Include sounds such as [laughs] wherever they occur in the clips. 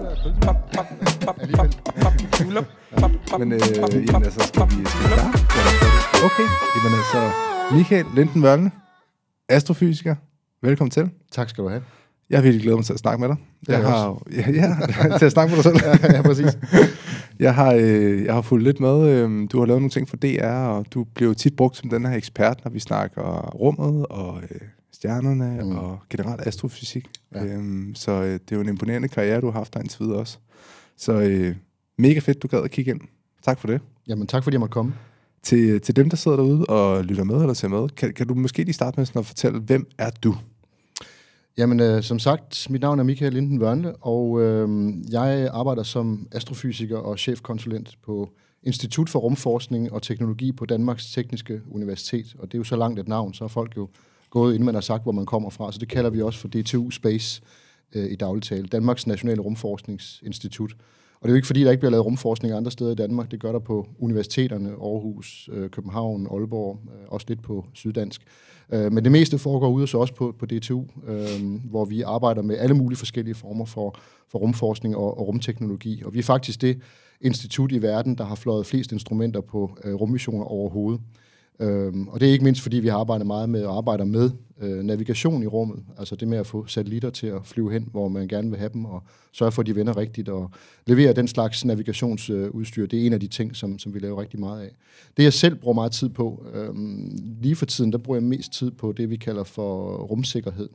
Øh, Men øh, jamen, altså, altså, skal vi, skal vi Okay, jamen altså, Michael Linden Vørne, astrofysiker, velkommen til. Tak skal du have. Jeg er virkelig glæder mig til at snakke med dig. Jeg, jeg har, [laughs] ja, ja, til at snakke med dig selv. [laughs] ja, ja, præcis. Jeg har, øh, jeg har fulgt lidt med. Øh, du har lavet nogle ting for DR, og du bliver jo tit brugt som den her ekspert, når vi snakker rummet og øh, stjernerne mm. og generelt astrofysik. Ja. Øhm, så øh, det er jo en imponerende karriere, du har haft dig indtil videre også. Så øh, mega fedt, du gad at kigge ind. Tak for det. Jamen tak, fordi jeg måtte komme. Til, øh, til dem, der sidder derude og lytter med eller ser med, kan, kan du måske lige starte med sådan at fortælle, hvem er du? Jamen, øh, som sagt, mit navn er Michael Linden Wørnle, og øh, jeg arbejder som astrofysiker og chefkonsulent på Institut for Rumforskning og Teknologi på Danmarks Tekniske Universitet. Og det er jo så langt et navn, så er folk jo gået, inden man har sagt, hvor man kommer fra. Så det kalder vi også for DTU Space øh, i dagligtale, Danmarks Nationale Rumforskningsinstitut. Og det er jo ikke fordi, der ikke bliver lavet rumforskning andre steder i Danmark. Det gør der på universiteterne, Aarhus, øh, København, Aalborg, øh, også lidt på syddansk. Øh, men det meste foregår ude så også på, på DTU, øh, hvor vi arbejder med alle mulige forskellige former for, for rumforskning og, og rumteknologi. Og vi er faktisk det institut i verden, der har fløjet flest instrumenter på øh, rummissioner overhovedet. Øhm, og det er ikke mindst, fordi vi har arbejdet meget med og arbejder med øh, navigation i rummet, altså det med at få satellitter til at flyve hen, hvor man gerne vil have dem, og sørge for, at de vender rigtigt, og levere den slags navigationsudstyr. Øh, det er en af de ting, som, som vi laver rigtig meget af. Det jeg selv bruger meget tid på, øhm, lige for tiden, der bruger jeg mest tid på det, vi kalder for rumsikkerhed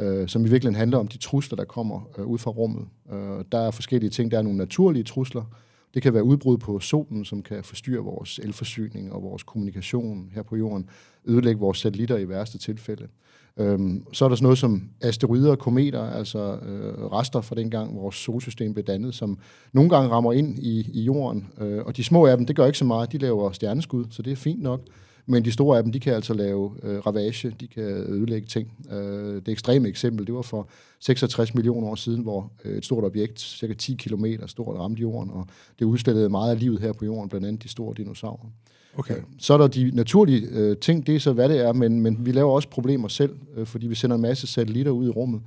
øh, som i virkeligheden handler om de trusler, der kommer øh, ud fra rummet. Øh, der er forskellige ting. Der er nogle naturlige trusler, det kan være udbrud på solen, som kan forstyrre vores elforsyning og vores kommunikation her på jorden, ødelægge vores satellitter i værste tilfælde. Øhm, så er der sådan noget som asteroider og kometer, altså øh, rester fra dengang vores solsystem blev dannet, som nogle gange rammer ind i, i jorden. Øh, og de små af dem, det gør ikke så meget, de laver stjerneskud, så det er fint nok. Men de store af dem, de kan altså lave øh, ravage, de kan ødelægge ting. Øh, det ekstreme eksempel, det var for 66 millioner år siden, hvor øh, et stort objekt, cirka 10 km stort, ramte jorden, og det udstillede meget af livet her på jorden, blandt andet de store dinosaurer. Okay. Øh, så er der de naturlige øh, ting, det er så, hvad det er, men, men vi laver også problemer selv, øh, fordi vi sender en masse satellitter ud i rummet,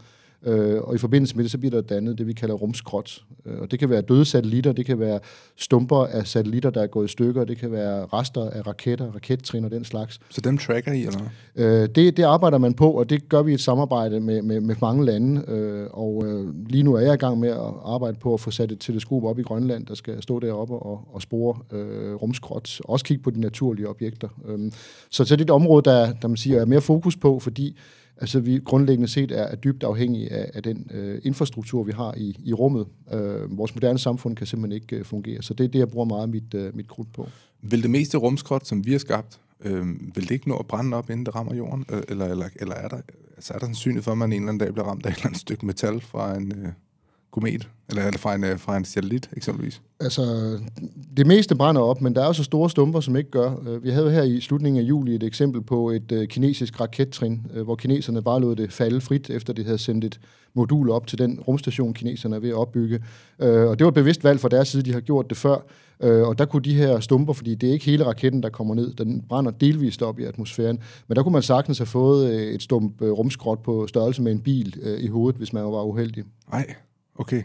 Øh, og i forbindelse med det, så bliver der dannet det, vi kalder rumskrot. Øh, og det kan være døde satellitter, det kan være stumper af satellitter, der er gået i stykker, det kan være rester af raketter, rakettrin og den slags. Så dem tracker I, eller øh, det, det arbejder man på, og det gør vi i et samarbejde med, med, med mange lande. Øh, og øh, lige nu er jeg i gang med at arbejde på at få sat et teleskop op i Grønland, der skal stå deroppe og, og spore øh, rumskrot. Også kigge på de naturlige objekter. Øh, så, så det er et område, der, der man siger, er mere fokus på, fordi Altså vi grundlæggende set er, er dybt afhængige af, af den øh, infrastruktur, vi har i, i rummet. Øh, vores moderne samfund kan simpelthen ikke øh, fungere, så det er det, jeg bruger meget mit, øh, mit krudt på. Vil det meste rumskrot, som vi har skabt, øh, vil det ikke nå at brænde op, inden det rammer jorden? Øh, eller, eller, eller er der, altså er der sandsynlighed for, at man en eller anden dag bliver ramt af et eller andet stykke metal fra en, øh, komet, eller, eller fra, en, øh, fra en satellit eksempelvis? Altså, det meste brænder op, men der er også store stumper, som ikke gør. Øh, vi havde her i slutningen af juli et eksempel på et øh, kinesisk rakettrin, hvor kineserne bare lod det falde frit, efter det havde sendt et modul op til den rumstation, kineserne er ved at opbygge. Og det var et bevidst valg fra deres side, de har gjort det før. Og der kunne de her stumper, fordi det er ikke hele raketten, der kommer ned, den brænder delvist op i atmosfæren, men der kunne man sagtens have fået et stump rumskrot på størrelse med en bil i hovedet, hvis man var uheldig. Nej. Okay.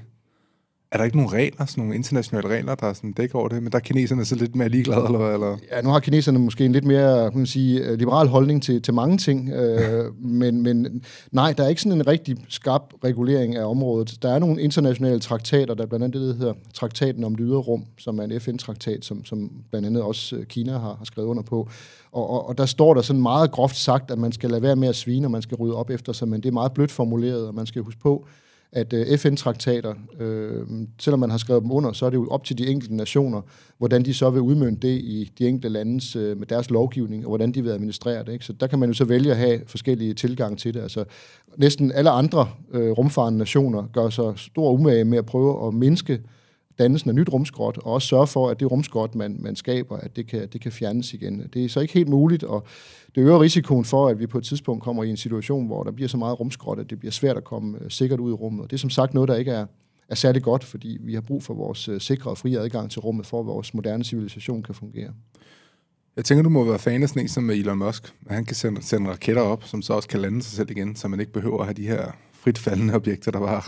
Er der ikke nogen regler, sådan nogle internationale regler, der er sådan dækker over det? Men der er kineserne så lidt mere ligeglade, eller eller? Ja, nu har kineserne måske en lidt mere, kan man sige, øh, liberal holdning til, til mange ting. øh, [laughs] men, men nej, der er ikke sådan en rigtig skarp regulering af området. Der er nogle internationale traktater, der blandt andet det, hedder Traktaten om det ydre rum, som er en FN-traktat, som, som blandt andet også øh, Kina har, har skrevet under på. Og, og, og der står der sådan meget groft sagt, at man skal lade være med at svine, og man skal rydde op efter sig, men det er meget blødt formuleret, og man skal huske på, at øh, FN-traktater, øh, selvom man har skrevet dem under, så er det jo op til de enkelte nationer, hvordan de så vil udmønte det i de enkelte landes, øh, med deres lovgivning, og hvordan de vil administrere det. Ikke? Så der kan man jo så vælge at have forskellige tilgang til det. Altså, næsten alle andre øh, rumfarende nationer gør sig stor umage med at prøve at mindske øh, dannelsen af nyt rumskrot, og også sørge for, at det rumskrot, man, man skaber, at det kan, det kan fjernes igen. Det er så ikke helt muligt, og det øger risikoen for, at vi på et tidspunkt kommer i en situation, hvor der bliver så meget rumskrot, at det bliver svært at komme øh, sikkert ud i rummet. Og det er som sagt noget, der ikke er, er særlig godt, fordi vi har brug for vores øh, sikre og frie adgang til rummet, for at vores moderne civilisation kan fungere. Jeg tænker, du må være fan af sådan som Elon Musk. Han kan sende, sende raketter op, som så også kan lande sig selv igen, så man ikke behøver at have de her fritfaldende [laughs] objekter, der bare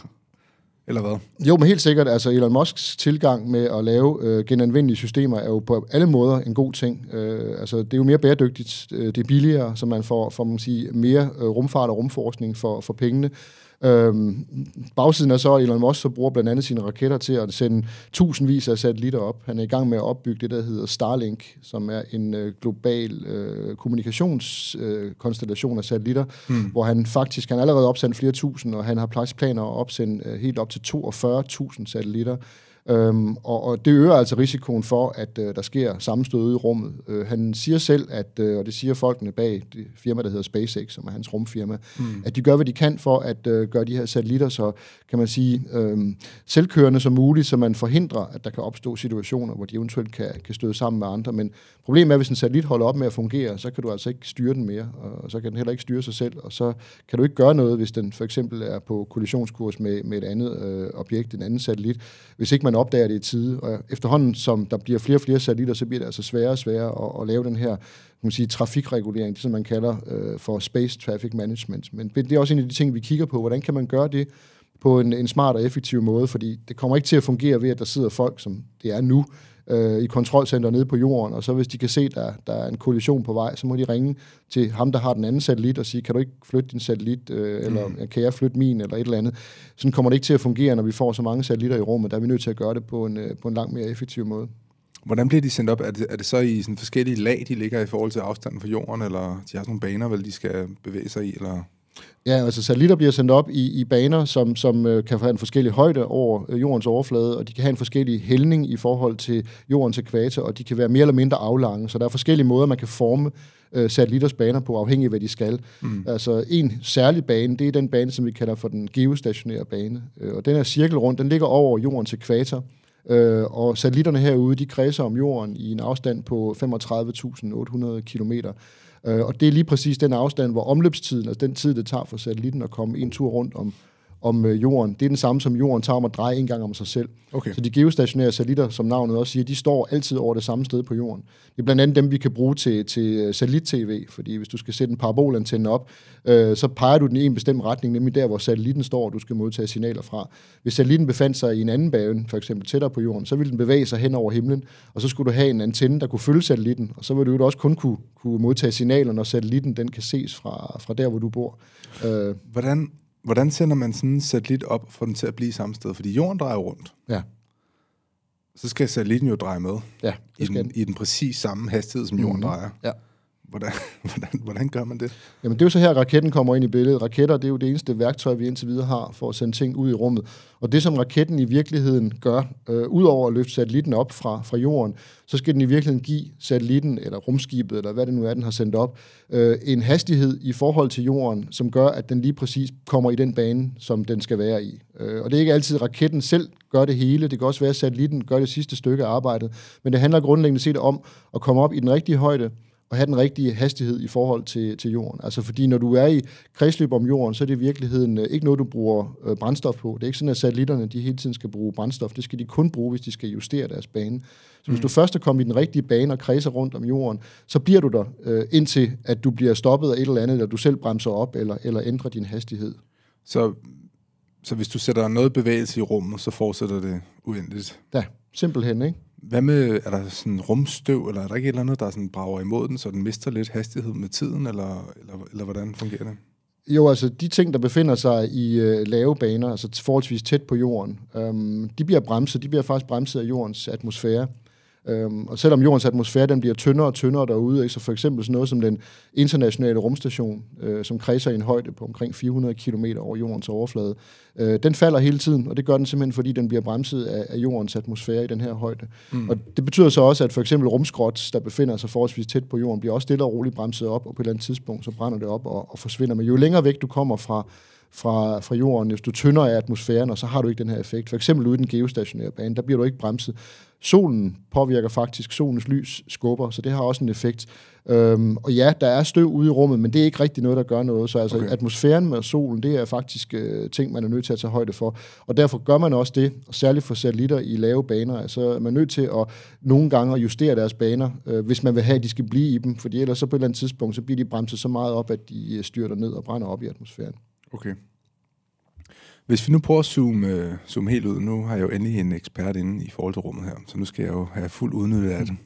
eller hvad? Jo, men helt sikkert. Altså Elon Musks tilgang med at lave øh, genanvendelige systemer er jo på alle måder en god ting. Øh, altså, det er jo mere bæredygtigt, øh, det er billigere, så man får, får man sige, mere øh, rumfart og rumforskning for, for pengene. Øhm, bagsiden er så, at Elon Musk så bruger blandt andet sine raketter til at sende tusindvis af satellitter op. Han er i gang med at opbygge det, der hedder Starlink, som er en øh, global øh, kommunikationskonstellation øh, af satellitter, hmm. hvor han faktisk, han allerede opsendt flere tusind, og han har planer at opsende øh, helt op til 42.000 satellitter Øhm, og, og det øger altså risikoen for, at øh, der sker sammenstød i rummet. Øh, han siger selv, at, øh, og det siger folkene bag det firma, der hedder SpaceX, som er hans rumfirma, mm. at de gør, hvad de kan for at øh, gøre de her satellitter så, kan man sige, øh, selvkørende som muligt, så man forhindrer, at der kan opstå situationer, hvor de eventuelt kan, kan støde sammen med andre. Men problemet er, hvis en satellit holder op med at fungere, så kan du altså ikke styre den mere, og så kan den heller ikke styre sig selv, og så kan du ikke gøre noget, hvis den for eksempel er på kollisionskurs med, med et andet øh, objekt, en anden satellit, hvis ikke man opdager det i tide. Og efterhånden, som der bliver flere og flere satellitter, så bliver det altså sværere og sværere at, at lave den her man sige, trafikregulering, det som man kalder øh, for space traffic management. Men det er også en af de ting, vi kigger på. Hvordan kan man gøre det på en, en smart og effektiv måde? Fordi det kommer ikke til at fungere ved, at der sidder folk, som det er nu, øh, i kontrolcenter nede på jorden, og så hvis de kan se, der, der er en kollision på vej, så må de ringe til ham, der har den anden satellit, og sige, kan du ikke flytte din satellit, øh, eller mm. kan jeg flytte min, eller et eller andet. Sådan kommer det ikke til at fungere, når vi får så mange satellitter i rummet. Der er vi nødt til at gøre det på en, øh, på en langt mere effektiv måde. Hvordan bliver de sendt op? Er det, er det så i sådan forskellige lag, de ligger i forhold til afstanden fra jorden, eller de har sådan nogle baner, vel, de skal bevæge sig i, eller Ja, altså satellitter bliver sendt op i, i baner, som, som øh, kan have en forskellig højde over øh, jordens overflade, og de kan have en forskellig hældning i forhold til jordens ekvator, og de kan være mere eller mindre aflange. Så der er forskellige måder, man kan forme øh, satellitters baner på, afhængig af hvad de skal. Mm. Altså en særlig bane, det er den bane, som vi kalder for den geostationære bane. Øh, og den her cirkel rundt, den ligger over jordens ekvator, Øh, og satellitterne herude, de kredser om jorden i en afstand på 35.800 kilometer. Øh, og det er lige præcis den afstand, hvor omløbstiden, altså den tid, det tager for satellitten at komme en tur rundt om om øh, jorden. Det er den samme, som jorden tager om at dreje en gang om sig selv. Okay. Så de geostationære satellitter, som navnet også siger, de står altid over det samme sted på jorden. Det er blandt andet dem, vi kan bruge til, til øh, satellit-tv, fordi hvis du skal sætte en parabolantenne op, øh, så peger du den i en bestemt retning, nemlig der, hvor satellitten står, og du skal modtage signaler fra. Hvis satellitten befandt sig i en anden bane, for eksempel tættere på jorden, så ville den bevæge sig hen over himlen, og så skulle du have en antenne, der kunne følge satellitten, og så ville du også kun kunne, kunne modtage signaler, når satellitten den kan ses fra, fra der, hvor du bor. Øh, Hvordan hvordan sender man sådan en satellit op for den til at blive samme sted? Fordi jorden drejer rundt. Ja. Så skal satellitten jo dreje med. Ja, det skal i den, den. I den præcis samme hastighed, som jorden mm-hmm. drejer. Ja. Hvordan, [laughs] hvordan, hvordan gør man det? Jamen det er jo så her, raketten kommer ind i billedet. Raketter det er jo det eneste værktøj, vi indtil videre har for at sende ting ud i rummet. Og det, som raketten i virkeligheden gør, øh, udover at løfte satellitten op fra, fra jorden, så skal den i virkeligheden give satellitten, eller rumskibet, eller hvad det nu er, den har sendt op, øh, en hastighed i forhold til jorden, som gør, at den lige præcis kommer i den bane, som den skal være i. Øh, og det er ikke altid, at raketten selv gør det hele. Det kan også være, at satellitten gør det sidste stykke af arbejdet. Men det handler grundlæggende set om at komme op i den rigtige højde, at have den rigtige hastighed i forhold til, til jorden. Altså fordi når du er i kredsløb om jorden, så er det i virkeligheden øh, ikke noget, du bruger øh, brændstof på. Det er ikke sådan, at satellitterne de hele tiden skal bruge brændstof. Det skal de kun bruge, hvis de skal justere deres bane. Så mm. hvis du først er kommet i den rigtige bane og kredser rundt om jorden, så bliver du der øh, indtil, at du bliver stoppet af et eller andet, eller du selv bremser op, eller, eller ændrer din hastighed. Så, så hvis du sætter noget bevægelse i rummet, så fortsætter det uendeligt? Ja, simpelthen, ikke? Hvad med, er der sådan rumstøv, eller er der ikke et eller andet, der sådan brager imod den, så den mister lidt hastighed med tiden, eller, eller, eller hvordan fungerer det? Jo, altså de ting, der befinder sig i øh, lave baner, altså forholdsvis tæt på jorden, øhm, de bliver bremset, de bliver faktisk bremset af jordens atmosfære. Øhm, og selvom jordens atmosfære den bliver tyndere og tyndere derude, ikke, så for eksempel sådan noget som den internationale rumstation, øh, som kredser i en højde på omkring 400 km over jordens overflade, øh, den falder hele tiden, og det gør den simpelthen, fordi den bliver bremset af, af jordens atmosfære i den her højde. Mm. Og det betyder så også, at for eksempel rumskrot, der befinder sig forholdsvis tæt på jorden, bliver også stille og roligt bremset op, og på et eller andet tidspunkt, så brænder det op og, og forsvinder. Men jo længere væk du kommer fra fra, fra jorden, hvis du tynder af atmosfæren, og så har du ikke den her effekt. For eksempel ude i den geostationære bane, der bliver du ikke bremset. Solen påvirker faktisk, solens lys skubber, så det har også en effekt. Øhm, og ja, der er støv ude i rummet, men det er ikke rigtig noget, der gør noget. Så altså, okay. atmosfæren med solen, det er faktisk øh, ting, man er nødt til at tage højde for. Og derfor gør man også det, og særligt for satellitter i lave baner. Altså, man er nødt til at nogle gange at justere deres baner, øh, hvis man vil have, at de skal blive i dem. Fordi ellers så på et eller andet tidspunkt, så bliver de bremset så meget op, at de øh, styrter ned og brænder op i atmosfæren. Okay. Hvis vi nu prøver at zoome, øh, zoome helt ud, nu har jeg jo endelig en ekspert inde i forhold til rummet her, så nu skal jeg jo have fuld udnyttet af det. Mm.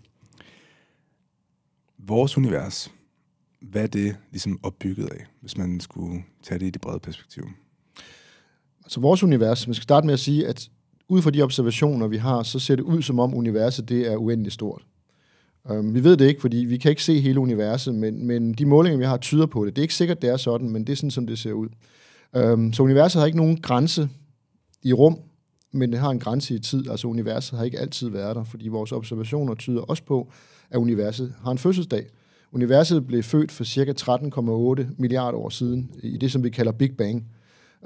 Vores univers, hvad er det ligesom opbygget af, hvis man skulle tage det i det brede perspektiv? Altså vores univers, man skal starte med at sige, at ud fra de observationer, vi har, så ser det ud som om universet det er uendeligt stort. Øhm, vi ved det ikke, fordi vi kan ikke se hele universet, men, men de målinger, vi har, tyder på det. Det er ikke sikkert, det er sådan, men det er sådan, som det ser ud. Øhm, så universet har ikke nogen grænse i rum, men det har en grænse i tid. Altså universet har ikke altid været der, fordi vores observationer tyder også på, at universet har en fødselsdag. Universet blev født for cirka 13,8 milliarder år siden i det, som vi kalder Big Bang.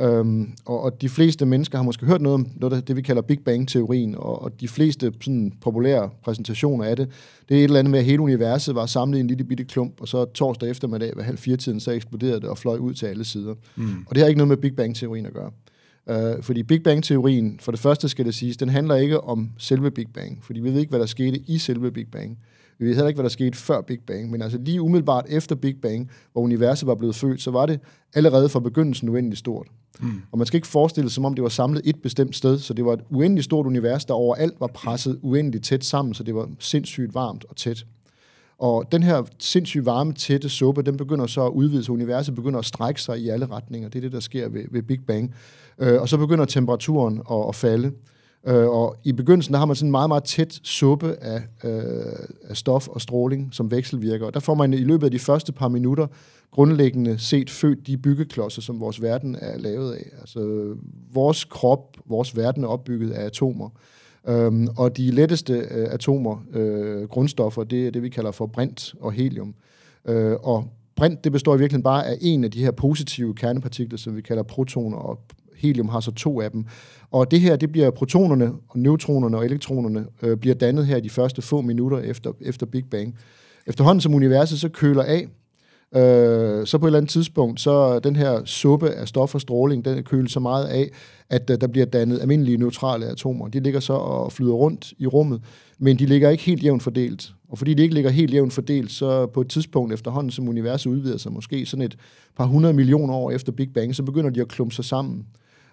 Øhm, og, og de fleste mennesker har måske hørt noget om noget, af det, vi kalder Big Bang-teorien, og, og de fleste sådan, populære præsentationer af det, det er et eller andet med, at hele universet var samlet i en lille bitte klump, og så torsdag eftermiddag ved halv fire-tiden, så eksploderede det og fløj ud til alle sider. Mm. Og det har ikke noget med Big Bang-teorien at gøre. Øh, fordi Big Bang-teorien, for det første skal det siges, den handler ikke om selve Big Bang, fordi vi ved ikke, hvad der skete i selve Big Bang. Vi ved heller ikke, hvad der skete før Big Bang, men altså lige umiddelbart efter Big Bang, hvor universet var blevet født, så var det allerede fra begyndelsen uendeligt stort. Mm. Og man skal ikke forestille sig, som om det var samlet et bestemt sted, så det var et uendeligt stort univers, der overalt var presset uendeligt tæt sammen, så det var sindssygt varmt og tæt. Og den her sindssygt varme, tætte suppe, den begynder så at udvide sig. Universet begynder at strække sig i alle retninger. Det er det, der sker ved, ved Big Bang. Øh, og så begynder temperaturen at, at falde. Øh, og i begyndelsen der har man sådan en meget, meget tæt suppe af, øh, af stof og stråling, som vekselvirker. Og der får man i løbet af de første par minutter grundlæggende set født de byggeklodser, som vores verden er lavet af. Altså vores krop, vores verden er opbygget af atomer. Øhm, og de letteste øh, atomer, øh, grundstoffer, det er det, vi kalder for brint og helium. Øh, og brint, det består i virkeligheden bare af en af de her positive kernepartikler, som vi kalder protoner. Og helium har så to af dem. Og det her, det bliver protonerne, og neutronerne og elektronerne øh, bliver dannet her de første få minutter efter, efter Big Bang. Efterhånden som universet så køler af, øh, så på et eller andet tidspunkt, så den her suppe af stof og stråling, den køler så meget af, at øh, der bliver dannet almindelige neutrale atomer. De ligger så og flyder rundt i rummet, men de ligger ikke helt jævnt fordelt. Og fordi de ikke ligger helt jævnt fordelt, så på et tidspunkt efterhånden, som universet udvider sig, måske sådan et par hundrede millioner år efter Big Bang, så begynder de at klumpe sig sammen.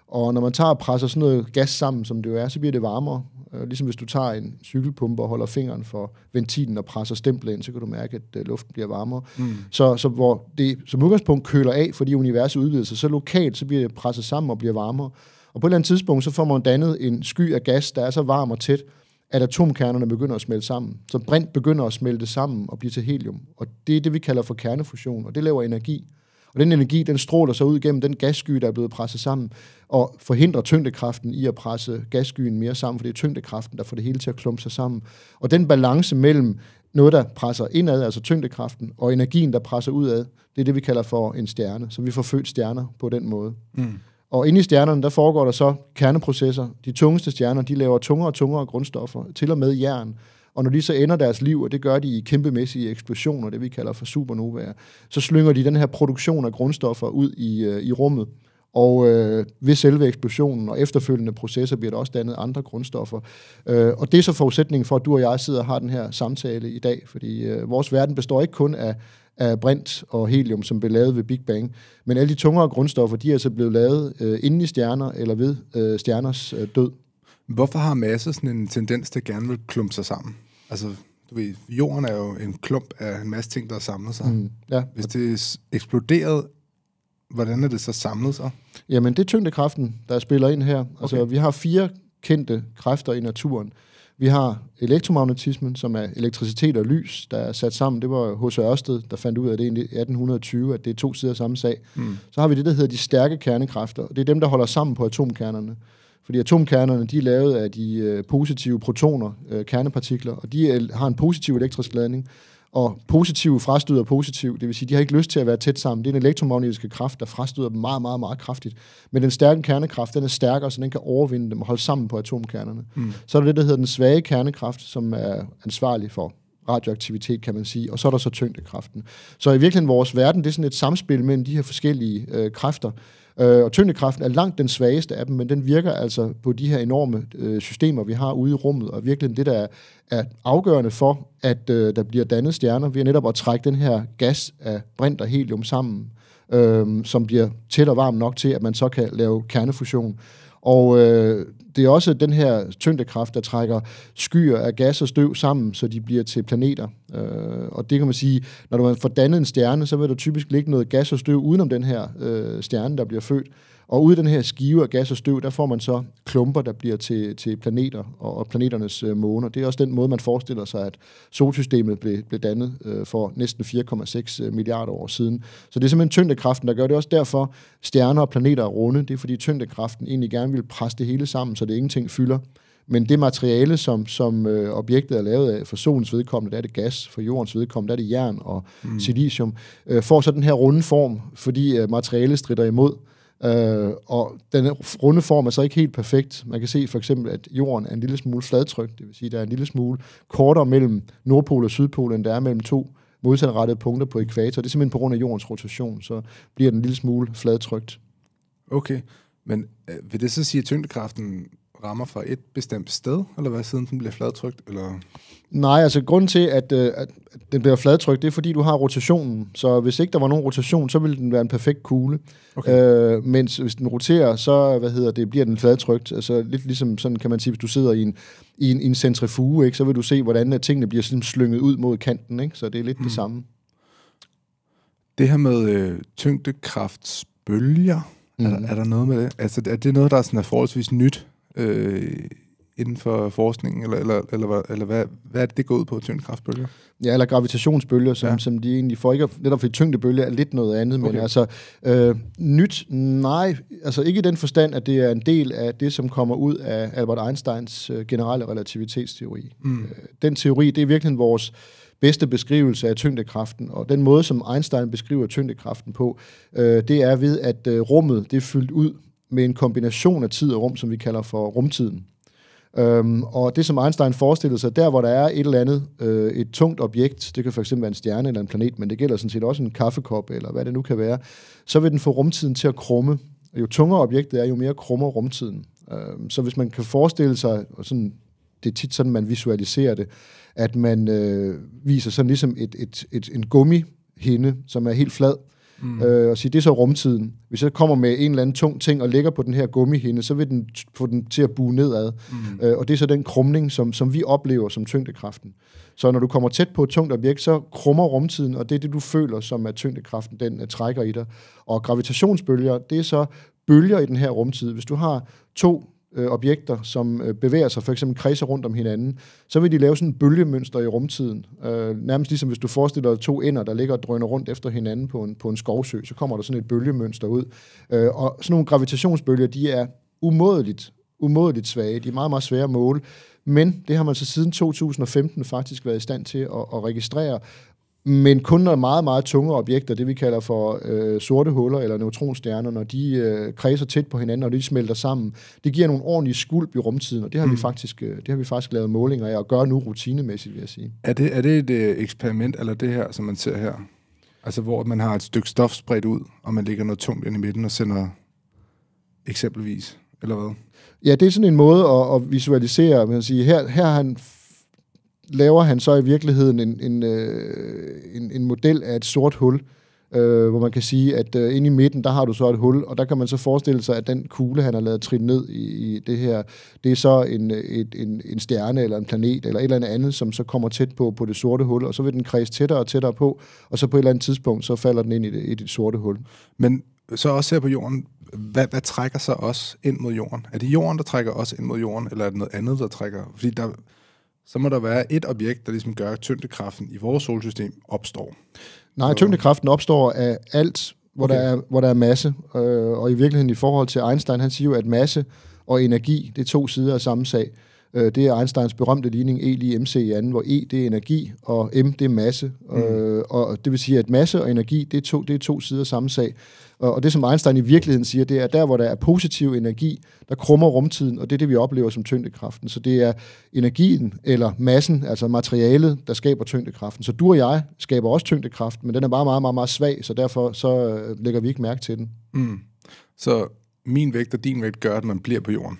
Og når man tager og presser sådan noget gas sammen, som det jo er, så bliver det varmere. Øh, ligesom hvis du tager en cykelpumpe og holder fingeren for ventilen og presser stemplet ind, så kan du mærke, at øh, luften bliver varmere. Mm. Så, så hvor det som udgangspunkt køler af, fordi universet udvider sig, så lokalt så bliver det presset sammen og bliver varmere. Og på et eller andet tidspunkt, så får man dannet en sky af gas, der er så varm og tæt, at atomkernerne begynder at smelte sammen. Så brint begynder at smelte sammen og blive til helium. Og det er det, vi kalder for kernefusion, og det laver energi. Og den energi, den stråler så ud gennem den gassky, der er blevet presset sammen, og forhindrer tyngdekraften i at presse gasskyen mere sammen, for det er tyngdekraften, der får det hele til at klumpe sig sammen. Og den balance mellem noget, der presser indad, altså tyngdekraften, og energien, der presser udad, det er det, vi kalder for en stjerne. Så vi får født stjerner på den måde. Mm. Og inde i stjernerne, der foregår der så kerneprocesser. De tungeste stjerner, de laver tungere og tungere grundstoffer, til og med jern. Og når de så ender deres liv, og det gør de i kæmpemæssige eksplosioner, det vi kalder for supernovaer, så slynger de den her produktion af grundstoffer ud i, øh, i rummet. Og øh, ved selve eksplosionen og efterfølgende processer bliver der også dannet andre grundstoffer. Øh, og det er så forudsætningen for, at du og jeg sidder og har den her samtale i dag, fordi øh, vores verden består ikke kun af, af brint og helium, som blev lavet ved Big Bang, men alle de tungere grundstoffer, de er altså blevet lavet øh, inde i stjerner eller ved øh, stjerners øh, død. Hvorfor har masse sådan en tendens til at gerne vil klumpe sig sammen? altså, du ved, jorden er jo en klump af en masse ting, der samlet sig. Mm, ja. Hvis det eksploderede, hvordan er det så samlet sig? Jamen, det er tyngdekraften, der spiller ind her. Altså, okay. vi har fire kendte kræfter i naturen. Vi har elektromagnetismen, som er elektricitet og lys, der er sat sammen. Det var H.C. Ørsted, der fandt ud af det i 1820, at det er to sider af samme sag. Mm. Så har vi det, der hedder de stærke kernekræfter, og det er dem, der holder sammen på atomkernerne. Fordi atomkernerne, de er lavet af de øh, positive protoner, øh, kernepartikler, og de øh, har en positiv elektrisk ladning, og positive frastøder positiv, det vil sige, de har ikke lyst til at være tæt sammen. Det er en elektromagnetiske kraft, der frastøder dem meget, meget, meget kraftigt. Men den stærke kernekraft, den er stærkere, så den kan overvinde dem og holde sammen på atomkernerne. Mm. Så er der det, der hedder den svage kernekraft, som er ansvarlig for radioaktivitet, kan man sige, og så er der så tyngdekraften. Så i virkeligheden vores verden, det er sådan et samspil mellem de her forskellige øh, kræfter, Øh, og tyngdekraften er langt den svageste af dem, men den virker altså på de her enorme øh, systemer, vi har ude i rummet, og virkelig det, der er, er afgørende for, at øh, der bliver dannet stjerner, ved netop at trække den her gas af brint og helium sammen, øh, som bliver tæt og varm nok til, at man så kan lave kernefusion. Og øh, det er også den her tyngdekraft, der trækker skyer af gas og støv sammen, så de bliver til planeter. Øh, og det kan man sige, når du får dannet en stjerne, så vil der typisk ligge noget gas og støv udenom den her øh, stjerne, der bliver født. Og ude den her skive af gas og støv, der får man så klumper, der bliver til, til planeter og, og planeternes øh, måner. Det er også den måde, man forestiller sig, at solsystemet blev, blev dannet øh, for næsten 4,6 øh, milliarder år siden. Så det er simpelthen tyngdekraften, der gør det. Også derfor stjerner og planeter er runde. Det er fordi tyngdekraften egentlig gerne vil presse det hele sammen, så det ingenting fylder. Men det materiale, som, som øh, objektet er lavet af, for solens vedkommende, der er det gas, for jordens vedkommende, der er det jern og mm. silicium, øh, får så den her runde form, fordi øh, materialet strider imod. Øh, og den runde form er så ikke helt perfekt. Man kan se for eksempel, at jorden er en lille smule fladtryk, det vil sige, at der er en lille smule kortere mellem Nordpol og Sydpol, end der er mellem to modsatrettede punkter på ekvator. Det er simpelthen på grund af jordens rotation, så bliver den en lille smule fladtrykt. Okay, men øh, vil det så sige, at tyngdekraften rammer fra et bestemt sted, eller hvad, siden den bliver fladtrykt? Eller? Nej, altså grunden til, at, øh, at den bliver fladtrykt, det er fordi, du har rotationen. Så hvis ikke der var nogen rotation, så ville den være en perfekt kugle. Okay. Øh, mens hvis den roterer, så hvad hedder det, bliver den fladtrykt. Altså lidt ligesom sådan kan man sige, hvis du sidder i en, i en, i en centrifuge, ikke, så vil du se, hvordan øh, tingene bliver sådan slynget ud mod kanten. Ikke? Så det er lidt hmm. det samme. Det her med øh, tyngdekraftsbølger, Mm. Er, der, hmm. er der noget med det? Altså, er det noget, der er, sådan, er forholdsvis nyt? øh, inden for forskningen, eller, eller, eller, eller hvad, hvad er det, det går ud på, tyngdekraftbølger? Ja, eller gravitationsbølger, som, ja. som de egentlig får. Ikke, netop fordi tyngdebølger er lidt noget andet, okay. men altså øh, nyt, nej, altså ikke i den forstand, at det er en del af det, som kommer ud af Albert Einsteins øh, generelle relativitetsteori. Mm. Øh, den teori, det er virkelig vores bedste beskrivelse af tyngdekraften, og den måde, som Einstein beskriver tyngdekraften på, øh, det er ved, at øh, rummet det er fyldt ud med en kombination af tid og rum, som vi kalder for rumtiden. Øhm, og det, som Einstein forestillede sig, der hvor der er et eller andet, øh, et tungt objekt, det kan fx være en stjerne eller en planet, men det gælder sådan set også en kaffekop eller hvad det nu kan være, så vil den få rumtiden til at krumme. Og jo tungere objektet er, jo mere krummer rumtiden. Øhm, så hvis man kan forestille sig, og sådan, det er tit sådan, man visualiserer det, at man øh, viser sådan ligesom et, et, et, en gummihinde, som er helt flad, Mm. Øh, og sige, det er så rumtiden. Hvis jeg kommer med en eller anden tung ting og lægger på den her gummihinde, så vil den få den til at bue nedad. Mm. Øh, og det er så den krumning, som, som vi oplever som tyngdekraften. Så når du kommer tæt på et tungt objekt, så krummer rumtiden, og det er det, du føler, som er tyngdekraften den er, øh, trækker i dig. Og gravitationsbølger, det er så bølger i den her rumtid. Hvis du har to øh, objekter, som øh, bevæger sig, for eksempel kredser rundt om hinanden, så vil de lave sådan en bølgemønster i rumtiden. Øh, nærmest ligesom hvis du forestiller dig to ender, der ligger og drøner rundt efter hinanden på en, på en skovsø, så kommer der sådan et bølgemønster ud. Øh, og sådan nogle gravitationsbølger, de er umådeligt, umådeligt svage. De er meget, meget svære at måle. Men det har man så siden 2015 faktisk været i stand til at, at registrere, men kun når meget, meget tunge objekter, det vi kalder for øh, sorte huller eller neutronstjerner, når de øh, kredser tæt på hinanden, og de smelter sammen, det giver nogle ordentlige skulp i rumtiden, og det har, mm. vi faktisk, øh, det har vi faktisk lavet målinger af, og gør nu rutinemæssigt, vil jeg sige. Er det, er det et øh, eksperiment, eller det her, som man ser her? Altså, hvor man har et stykke stof spredt ud, og man lægger noget tungt ind i midten og sender eksempelvis, eller hvad? Ja, det er sådan en måde at, at visualisere, man siger, her, her har han laver han så i virkeligheden en, en, øh, en, en model af et sort hul, øh, hvor man kan sige, at øh, inde i midten, der har du så et hul, og der kan man så forestille sig, at den kugle, han har lavet trille ned i, i det her, det er så en, et, en, en stjerne eller en planet eller et eller andet andet, som så kommer tæt på på det sorte hul, og så vil den kredse tættere og tættere på, og så på et eller andet tidspunkt, så falder den ind i det, i det sorte hul. Men så også her på jorden, hvad, hvad trækker så os ind mod jorden? Er det jorden, der trækker os ind mod jorden, eller er det noget andet, der trækker? Fordi der, så må der være et objekt, der ligesom gør, at tyngdekraften i vores solsystem opstår. Nej, så... tyngdekraften opstår af alt, hvor, okay. der, er, hvor der er masse. Øh, og i virkeligheden i forhold til Einstein, han siger jo, at masse og energi, det er to sider af samme sag. Øh, det er Einsteins berømte ligning E lige MC i anden, hvor E det er energi, og M det er masse. Mm. Øh, og det vil sige, at masse og energi, det er to, det er to sider af samme sag. Og, og det, som Einstein i virkeligheden siger, det er, at der, hvor der er positiv energi, der krummer rumtiden, og det er det, vi oplever som tyngdekraften. Så det er energien eller massen, altså materialet, der skaber tyngdekraften. Så du og jeg skaber også tyngdekraft, men den er bare meget, meget, meget svag, så derfor så øh, lægger vi ikke mærke til den. Mm. Så min vægt og din vægt gør, at man bliver på jorden.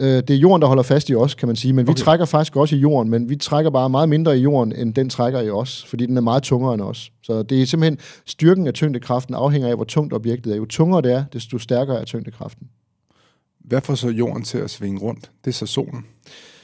Øh, det er jorden, der holder fast i os, kan man sige. Men okay. vi trækker faktisk også i jorden, men vi trækker bare meget mindre i jorden, end den trækker i os, fordi den er meget tungere end os. Så det er simpelthen styrken af tyngdekraften afhænger af, hvor tungt objektet er. Jo tungere det er, desto stærkere er tyngdekraften. Hvad får så jorden til at svinge rundt? Det er så solen.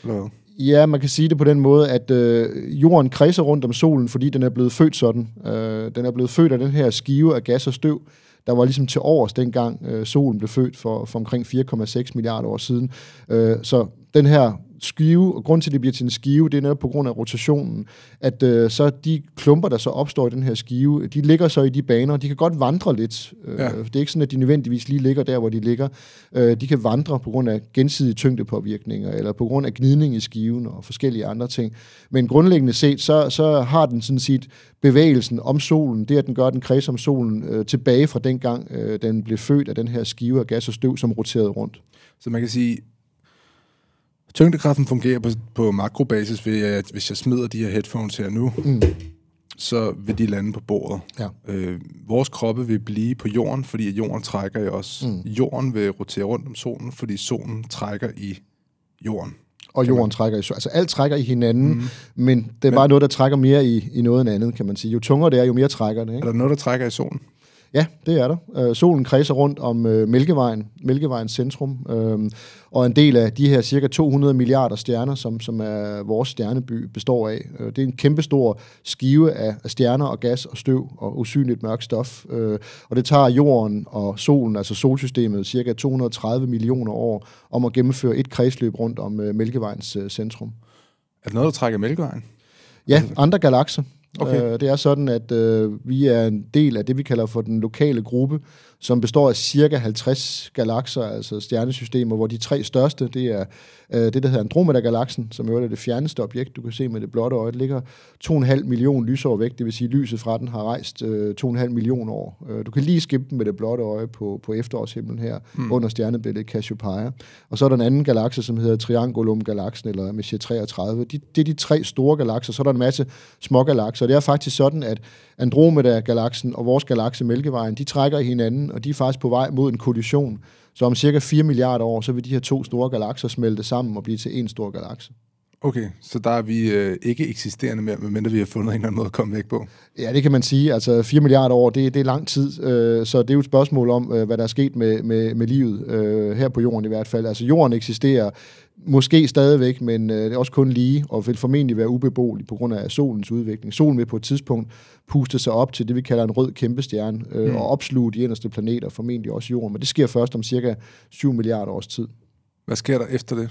Eller? Ja, man kan sige det på den måde, at øh, jorden kredser rundt om solen, fordi den er blevet født sådan. Øh, den er blevet født af den her skive af gas og støv, øh, der var ligesom til overs dengang øh, solen blev født for, for omkring 4,6 milliarder år siden. Øh, så den her skive, og grund til, at det bliver til en skive, det er netop på grund af rotationen, at øh, så de klumper, der så opstår i den her skive, de ligger så i de baner. De kan godt vandre lidt. Øh, ja. Det er ikke sådan, at de nødvendigvis lige ligger der, hvor de ligger. Øh, de kan vandre på grund af gensidige tyngdepåvirkninger, eller på grund af gnidning i skiven og forskellige andre ting. Men grundlæggende set, så, så har den sådan set bevægelsen om solen, det at den gør den kreds om solen, øh, tilbage fra dengang, øh, den blev født af den her skive af gas og støv, som roterede rundt. Så man kan sige, Tyngdekraften fungerer på, på makrobasis ved, at hvis jeg smider de her headphones her nu, mm. så vil de lande på bordet. Ja. Øh, vores kroppe vil blive på jorden, fordi jorden trækker i os. Mm. Jorden vil rotere rundt om solen, fordi solen trækker i jorden. Og jorden man... trækker i Altså alt trækker i hinanden, mm. men det er men... bare noget, der trækker mere i, i noget end andet, kan man sige. Jo tungere det er, jo mere trækker det. Ikke? Er der noget, der trækker i solen? Ja, det er der. Øh, solen kredser rundt om øh, Mælkevejen, Mælkevejens centrum, øh, og en del af de her cirka 200 milliarder stjerner, som, som er vores stjerneby består af. Øh, det er en kæmpestor skive af, af stjerner og gas og støv og usynligt mørkt stof, øh, og det tager jorden og solen, altså solsystemet, cirka 230 millioner år om at gennemføre et kredsløb rundt om øh, Mælkevejens øh, centrum. Er det noget, der trækker Mælkevejen? Ja, andre galakser. Okay. Øh, det er sådan, at øh, vi er en del af det, vi kalder for den lokale gruppe, som består af cirka 50 galakser, altså stjernesystemer, hvor de tre største, det er øh, det, der hedder Andromeda-galaksen, som jo er det fjerneste objekt, du kan se med det blotte øje. Det ligger 2,5 million lysår væk, det vil sige, at lyset fra den har rejst øh, 2,5 million år. Øh, du kan lige skimpe den med det blotte øje på, på efterårshimlen her, mm. under stjernebilledet Cassiopeia. Og så er der en anden galakse, som hedder Triangulum-galaksen, eller Messier 33. De, det er de tre store galakser, så er der en masse små galakser. Det er faktisk sådan, at Andromeda-galaksen og vores galakse Mælkevejen, de trækker i hinanden, og de er faktisk på vej mod en kollision. Så om cirka 4 milliarder år, så vil de her to store galakser smelte sammen og blive til en stor galakse. Okay, så der er vi øh, ikke eksisterende mere, medmindre vi har fundet en eller anden måde at komme væk på. Ja, det kan man sige. Altså 4 milliarder år, det, det er lang tid, øh, så det er jo et spørgsmål om, øh, hvad der er sket med, med, med livet øh, her på jorden i hvert fald. Altså jorden eksisterer måske stadigvæk, men øh, det er også kun lige, og vil formentlig være ubeboelig på grund af solens udvikling. Solen vil på et tidspunkt puste sig op til det, vi kalder en rød kæmpestjerne, øh, mm. og opsluge de inderste planeter, formentlig også jorden, men det sker først om cirka 7 milliarder års tid. Hvad sker der efter det?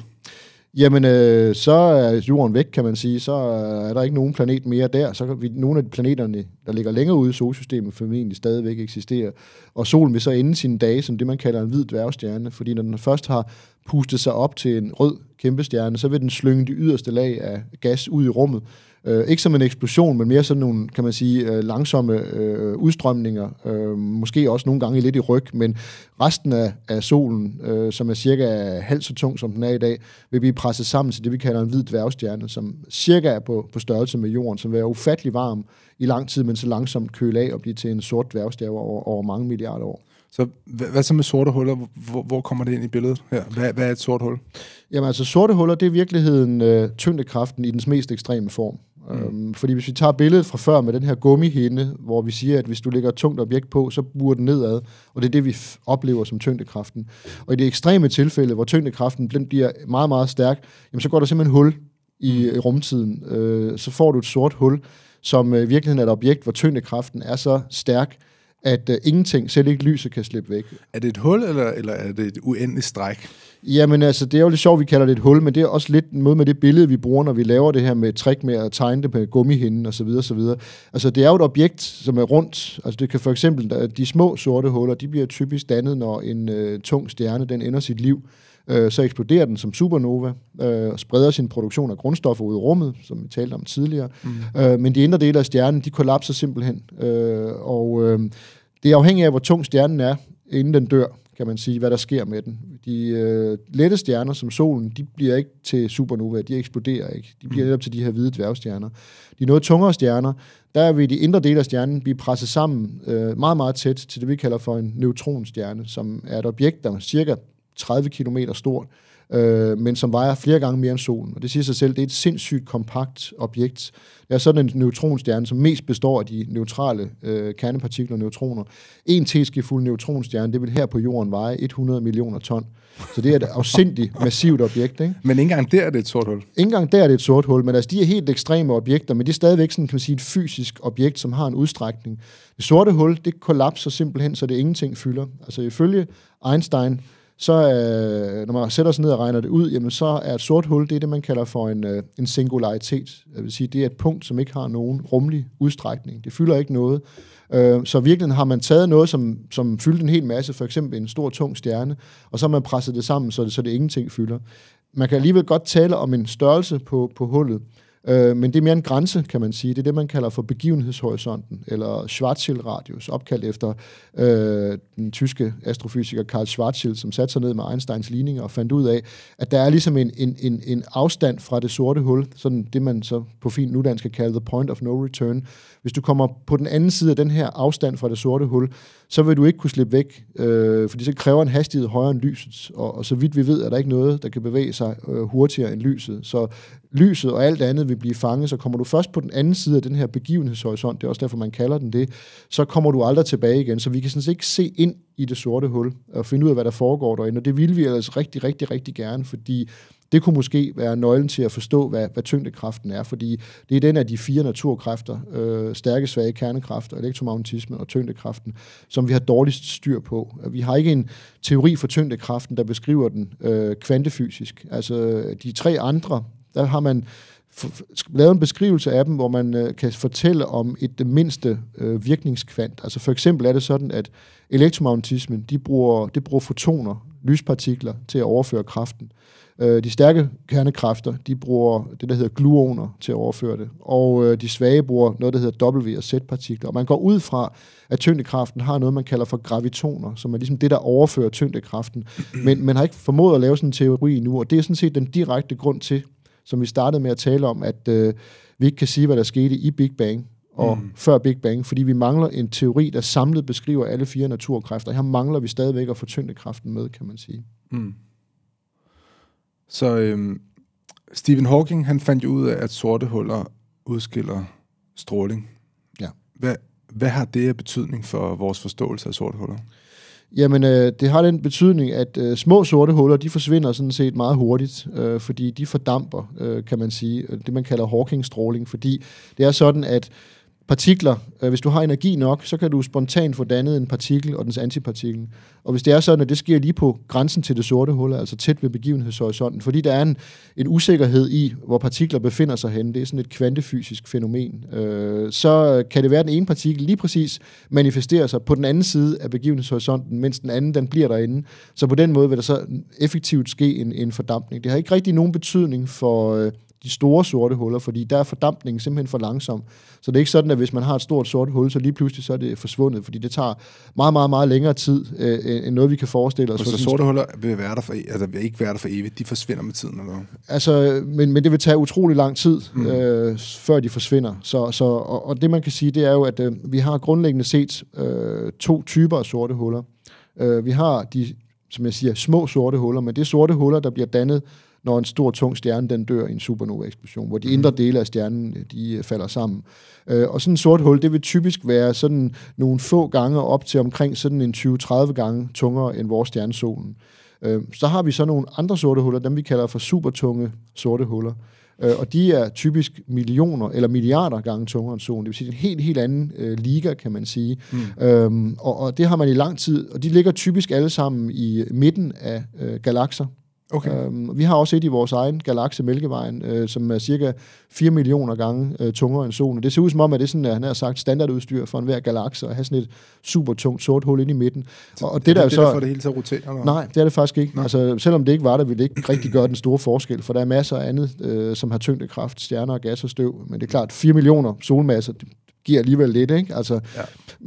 jamen øh, så er jorden væk, kan man sige. Så øh, er der ikke nogen planet mere der. Så kan vi, nogle af de planeterne, der ligger længere ude i solsystemet, formentlig stadigvæk eksisterer. Og solen vil så ende sine dage som det, man kalder en hvid dværgstjerne, fordi når den først har puste sig op til en rød kæmpestjerne, så vil den slynge de yderste lag af gas ud i rummet. Uh, ikke som en eksplosion, men mere sådan nogle, kan man sige, uh, langsomme uh, udstrømninger. Uh, måske også nogle gange lidt i ryg, men resten af, af solen, uh, som er cirka halvt så tung, som den er i dag, vil blive presset sammen til det, vi kalder en hvid dværgstjerne, som cirka er på, på størrelse med jorden, som vil være ufattelig varm i lang tid, men så langsomt køle af og blive til en sort dværgstjerne over, over mange milliarder år. Så hvad, hvad så med sorte huller? Hvor, hvor kommer det ind i billedet her? Hvad, hvad er et sort hul? Jamen altså, sorte huller, det er i virkeligheden øh, tyngdekraften i dens mest ekstreme form. Mm. Øhm, fordi hvis vi tager billedet fra før med den her gummihinde, hvor vi siger, at hvis du lægger et tungt objekt på, så burer den nedad, og det er det, vi oplever som tyngdekraften. Og i det ekstreme tilfælde, hvor tyngdekraften den bliver meget, meget stærk, jamen, så går der simpelthen hul i mm. Øh, rumtiden. Øh, så får du et sort hul, som øh, i virkeligheden er et objekt, hvor tyngdekraften er så stærk, at uh, ingenting, selv ikke lyset, kan slippe væk. Er det et hul, eller, eller er det et uendeligt stræk? Jamen altså, det er jo lidt sjovt, vi kalder det et hul, men det er også lidt en måde med det billede, vi bruger, når vi laver det her med trick med at tegne det med gummihinden osv. Så videre, så videre. Altså, det er jo et objekt, som er rundt. Altså, det kan for eksempel, de små sorte huller, de bliver typisk dannet, når en uh, tung stjerne, den ender sit liv øh, så eksploderer den som supernova øh, og spreder sin produktion af grundstoffer ud i rummet, som vi talte om tidligere. Mm. Øh, men de indre dele af stjernen, de kollapser simpelthen, øh, og øh, det er afhængigt af, hvor tung stjernen er, inden den dør, kan man sige, hvad der sker med den. De øh, lette stjerner som solen, de bliver ikke til supernova, de eksploderer ikke. De bliver mm. netop til de her hvide dværgstjerner. De noget tungere stjerner, der vil de indre dele af stjernen blive presset sammen øh, meget, meget tæt til det, vi kalder for en neutronstjerne, som er et objekt, der cirka 30 km stort, øh, men som vejer flere gange mere end solen. Og det siger sig selv, det er et sindssygt kompakt objekt. Det er sådan en neutronstjerne, som mest består af de neutrale øh, kernepartikler og neutroner. En teskefuld neutronstjerne, det vil her på jorden veje 100 millioner ton. Så det er et afsindigt massivt objekt. Ikke? Men ikke engang der er det et sort hul. Ikke engang der er det et sort hul, men altså, de er helt ekstreme objekter, men det er stadigvæk sådan, kan man sige, et fysisk objekt, som har en udstrækning. Det sorte hul, det kollapser simpelthen, så det ingenting fylder. Altså ifølge Einstein, så øh, når man sætter sig ned og regner det ud, jamen så er et sort hul, det er det, man kalder for en, øh, en singularitet. Det vil sige, det er et punkt, som ikke har nogen rumlig udstrækning. Det fylder ikke noget. Øh, så virkelig har man taget noget, som, som fyldte en hel masse, for eksempel en stor, tung stjerne, og så har man presset det sammen, så det, så det ingenting fylder. Man kan alligevel godt tale om en størrelse på, på hullet, Øh, men det er mere en grænse, kan man sige. Det er det, man kalder for begivenhedshorisonten, eller Schwarzschild-radius, opkaldt efter øh, den tyske astrofysiker Karl Schwarzschild, som satte sig ned med Einsteins ligninger og fandt ud af, at der er ligesom en, en, en, en afstand fra det sorte hul, sådan det man så på fint nudansk kan kalde the point of no return, hvis du kommer på den anden side af den her afstand fra det sorte hul, så vil du ikke kunne slippe væk, øh, fordi så kræver en hastighed højere end lysets, og, og så vidt vi ved, er der ikke noget, der kan bevæge sig øh, hurtigere end lyset. Så lyset og alt andet vil blive fanget, så kommer du først på den anden side af den her begivenhedshorisont, det er også derfor, man kalder den det, så kommer du aldrig tilbage igen, så vi kan sådan set ikke se ind i det sorte hul og finde ud af, hvad der foregår derinde, og det ville vi ellers rigtig, rigtig, rigtig gerne, fordi det kunne måske være nøglen til at forstå, hvad, hvad tyngdekraften er, fordi det er den af de fire naturkræfter, øh, stærke, svage kernekræfter, elektromagnetismen og tyngdekraften, som vi har dårligst styr på. Vi har ikke en teori for tyngdekraften, der beskriver den øh, kvantefysisk. Altså de tre andre, der har man lavet en beskrivelse af dem, hvor man øh, kan fortælle om et det mindste øh, virkningskvant. Altså for eksempel er det sådan, at elektromagnetismen, de bruger, det bruger fotoner lyspartikler til at overføre kraften. Øh, de stærke kernekræfter, de bruger det, der hedder gluoner til at overføre det, og øh, de svage bruger noget, der hedder W- og Z-partikler. Og man går ud fra, at tyngdekraften har noget, man kalder for gravitoner, som er ligesom det, der overfører tyngdekraften. [clears throat] Men man har ikke formået at lave sådan en teori nu, og det er sådan set den direkte grund til, som vi startede med at tale om, at øh, vi ikke kan sige, hvad der skete i Big Bang, og mm. før Big Bang, fordi vi mangler en teori, der samlet beskriver alle fire naturkræfter. Her mangler vi stadigvæk at få tyngdekraften med, kan man sige. Mm. Så øhm, Stephen Hawking, han fandt jo ud af, at sorte huller udskiller stråling. Ja. Hvad, hvad har det af betydning for vores forståelse af sorte huller? Jamen, øh, det har den betydning, at øh, små sorte huller, de forsvinder sådan set meget hurtigt, øh, fordi de fordamper, øh, kan man sige, øh, det man kalder Hawking-stråling, fordi det er sådan, at partikler. Øh, hvis du har energi nok, så kan du spontant få dannet en partikel og dens antipartikel. Og hvis det er sådan, at det sker lige på grænsen til det sorte hul, altså tæt ved begivenhedshorisonten, fordi der er en, en usikkerhed i, hvor partikler befinder sig henne, det er sådan et kvantefysisk fænomen, øh, så kan det være, at den ene partikel lige præcis manifesterer sig på den anden side af begivenhedshorisonten, mens den anden den bliver derinde. Så på den måde vil der så effektivt ske en, en fordampning. Det har ikke rigtig nogen betydning for... Øh, de store sorte huller, fordi der er fordampningen simpelthen for langsom. Så det er ikke sådan, at hvis man har et stort sort hul, så lige pludselig så er det forsvundet, fordi det tager meget, meget, meget længere tid, øh, end noget vi kan forestille os. Og så sorte huller vil, være der for, e- altså vil ikke være der for evigt, de forsvinder med tiden eller Altså, men, men det vil tage utrolig lang tid, mm. øh, før de forsvinder. Så, så, og, og det man kan sige, det er jo, at øh, vi har grundlæggende set øh, to typer af sorte huller. Øh, vi har de, som jeg siger, små sorte huller, men det er sorte huller, der bliver dannet når en stor, tung stjerne den dør i en supernova-eksplosion, hvor de mhm. indre dele af stjernen øh, de øh, falder sammen. Øh, og sådan en sort hul, det vil typisk være sådan nogle få gange op til omkring sådan en 20-30 gange tungere end vores stjernesolen. så har vi så nogle andre sorte huller, dem vi kalder for supertunge sorte huller. og de er typisk millioner eller milliarder gange tungere end solen. Det vil sige, det er en helt, helt anden øh, liga, kan man sige. Mm. Øhm, og, og det har man i lang tid, og de ligger typisk alle sammen i midten af øh, galakser. Okay. Øhm, vi har også et i vores egen galakse Mælkevejen, øh, som er cirka 4 millioner gange øh, tungere end solen. Det ser ud som om, at det er sådan, at han har sagt standardudstyr for enhver galakse, at have sådan et super tungt sort hul ind i midten. Og, og det, det, der det, så, det får det hele til at rotere? Eller? Nej, det er det faktisk ikke. Altså, selvom det ikke var der, ville det ikke rigtig gøre den store forskel, for der er masser af andet, øh, som har tyngdekraft, stjerner, gas og støv. Men det er klart, 4 millioner solmasser, det giver alligevel lidt, ikke? Altså, ja.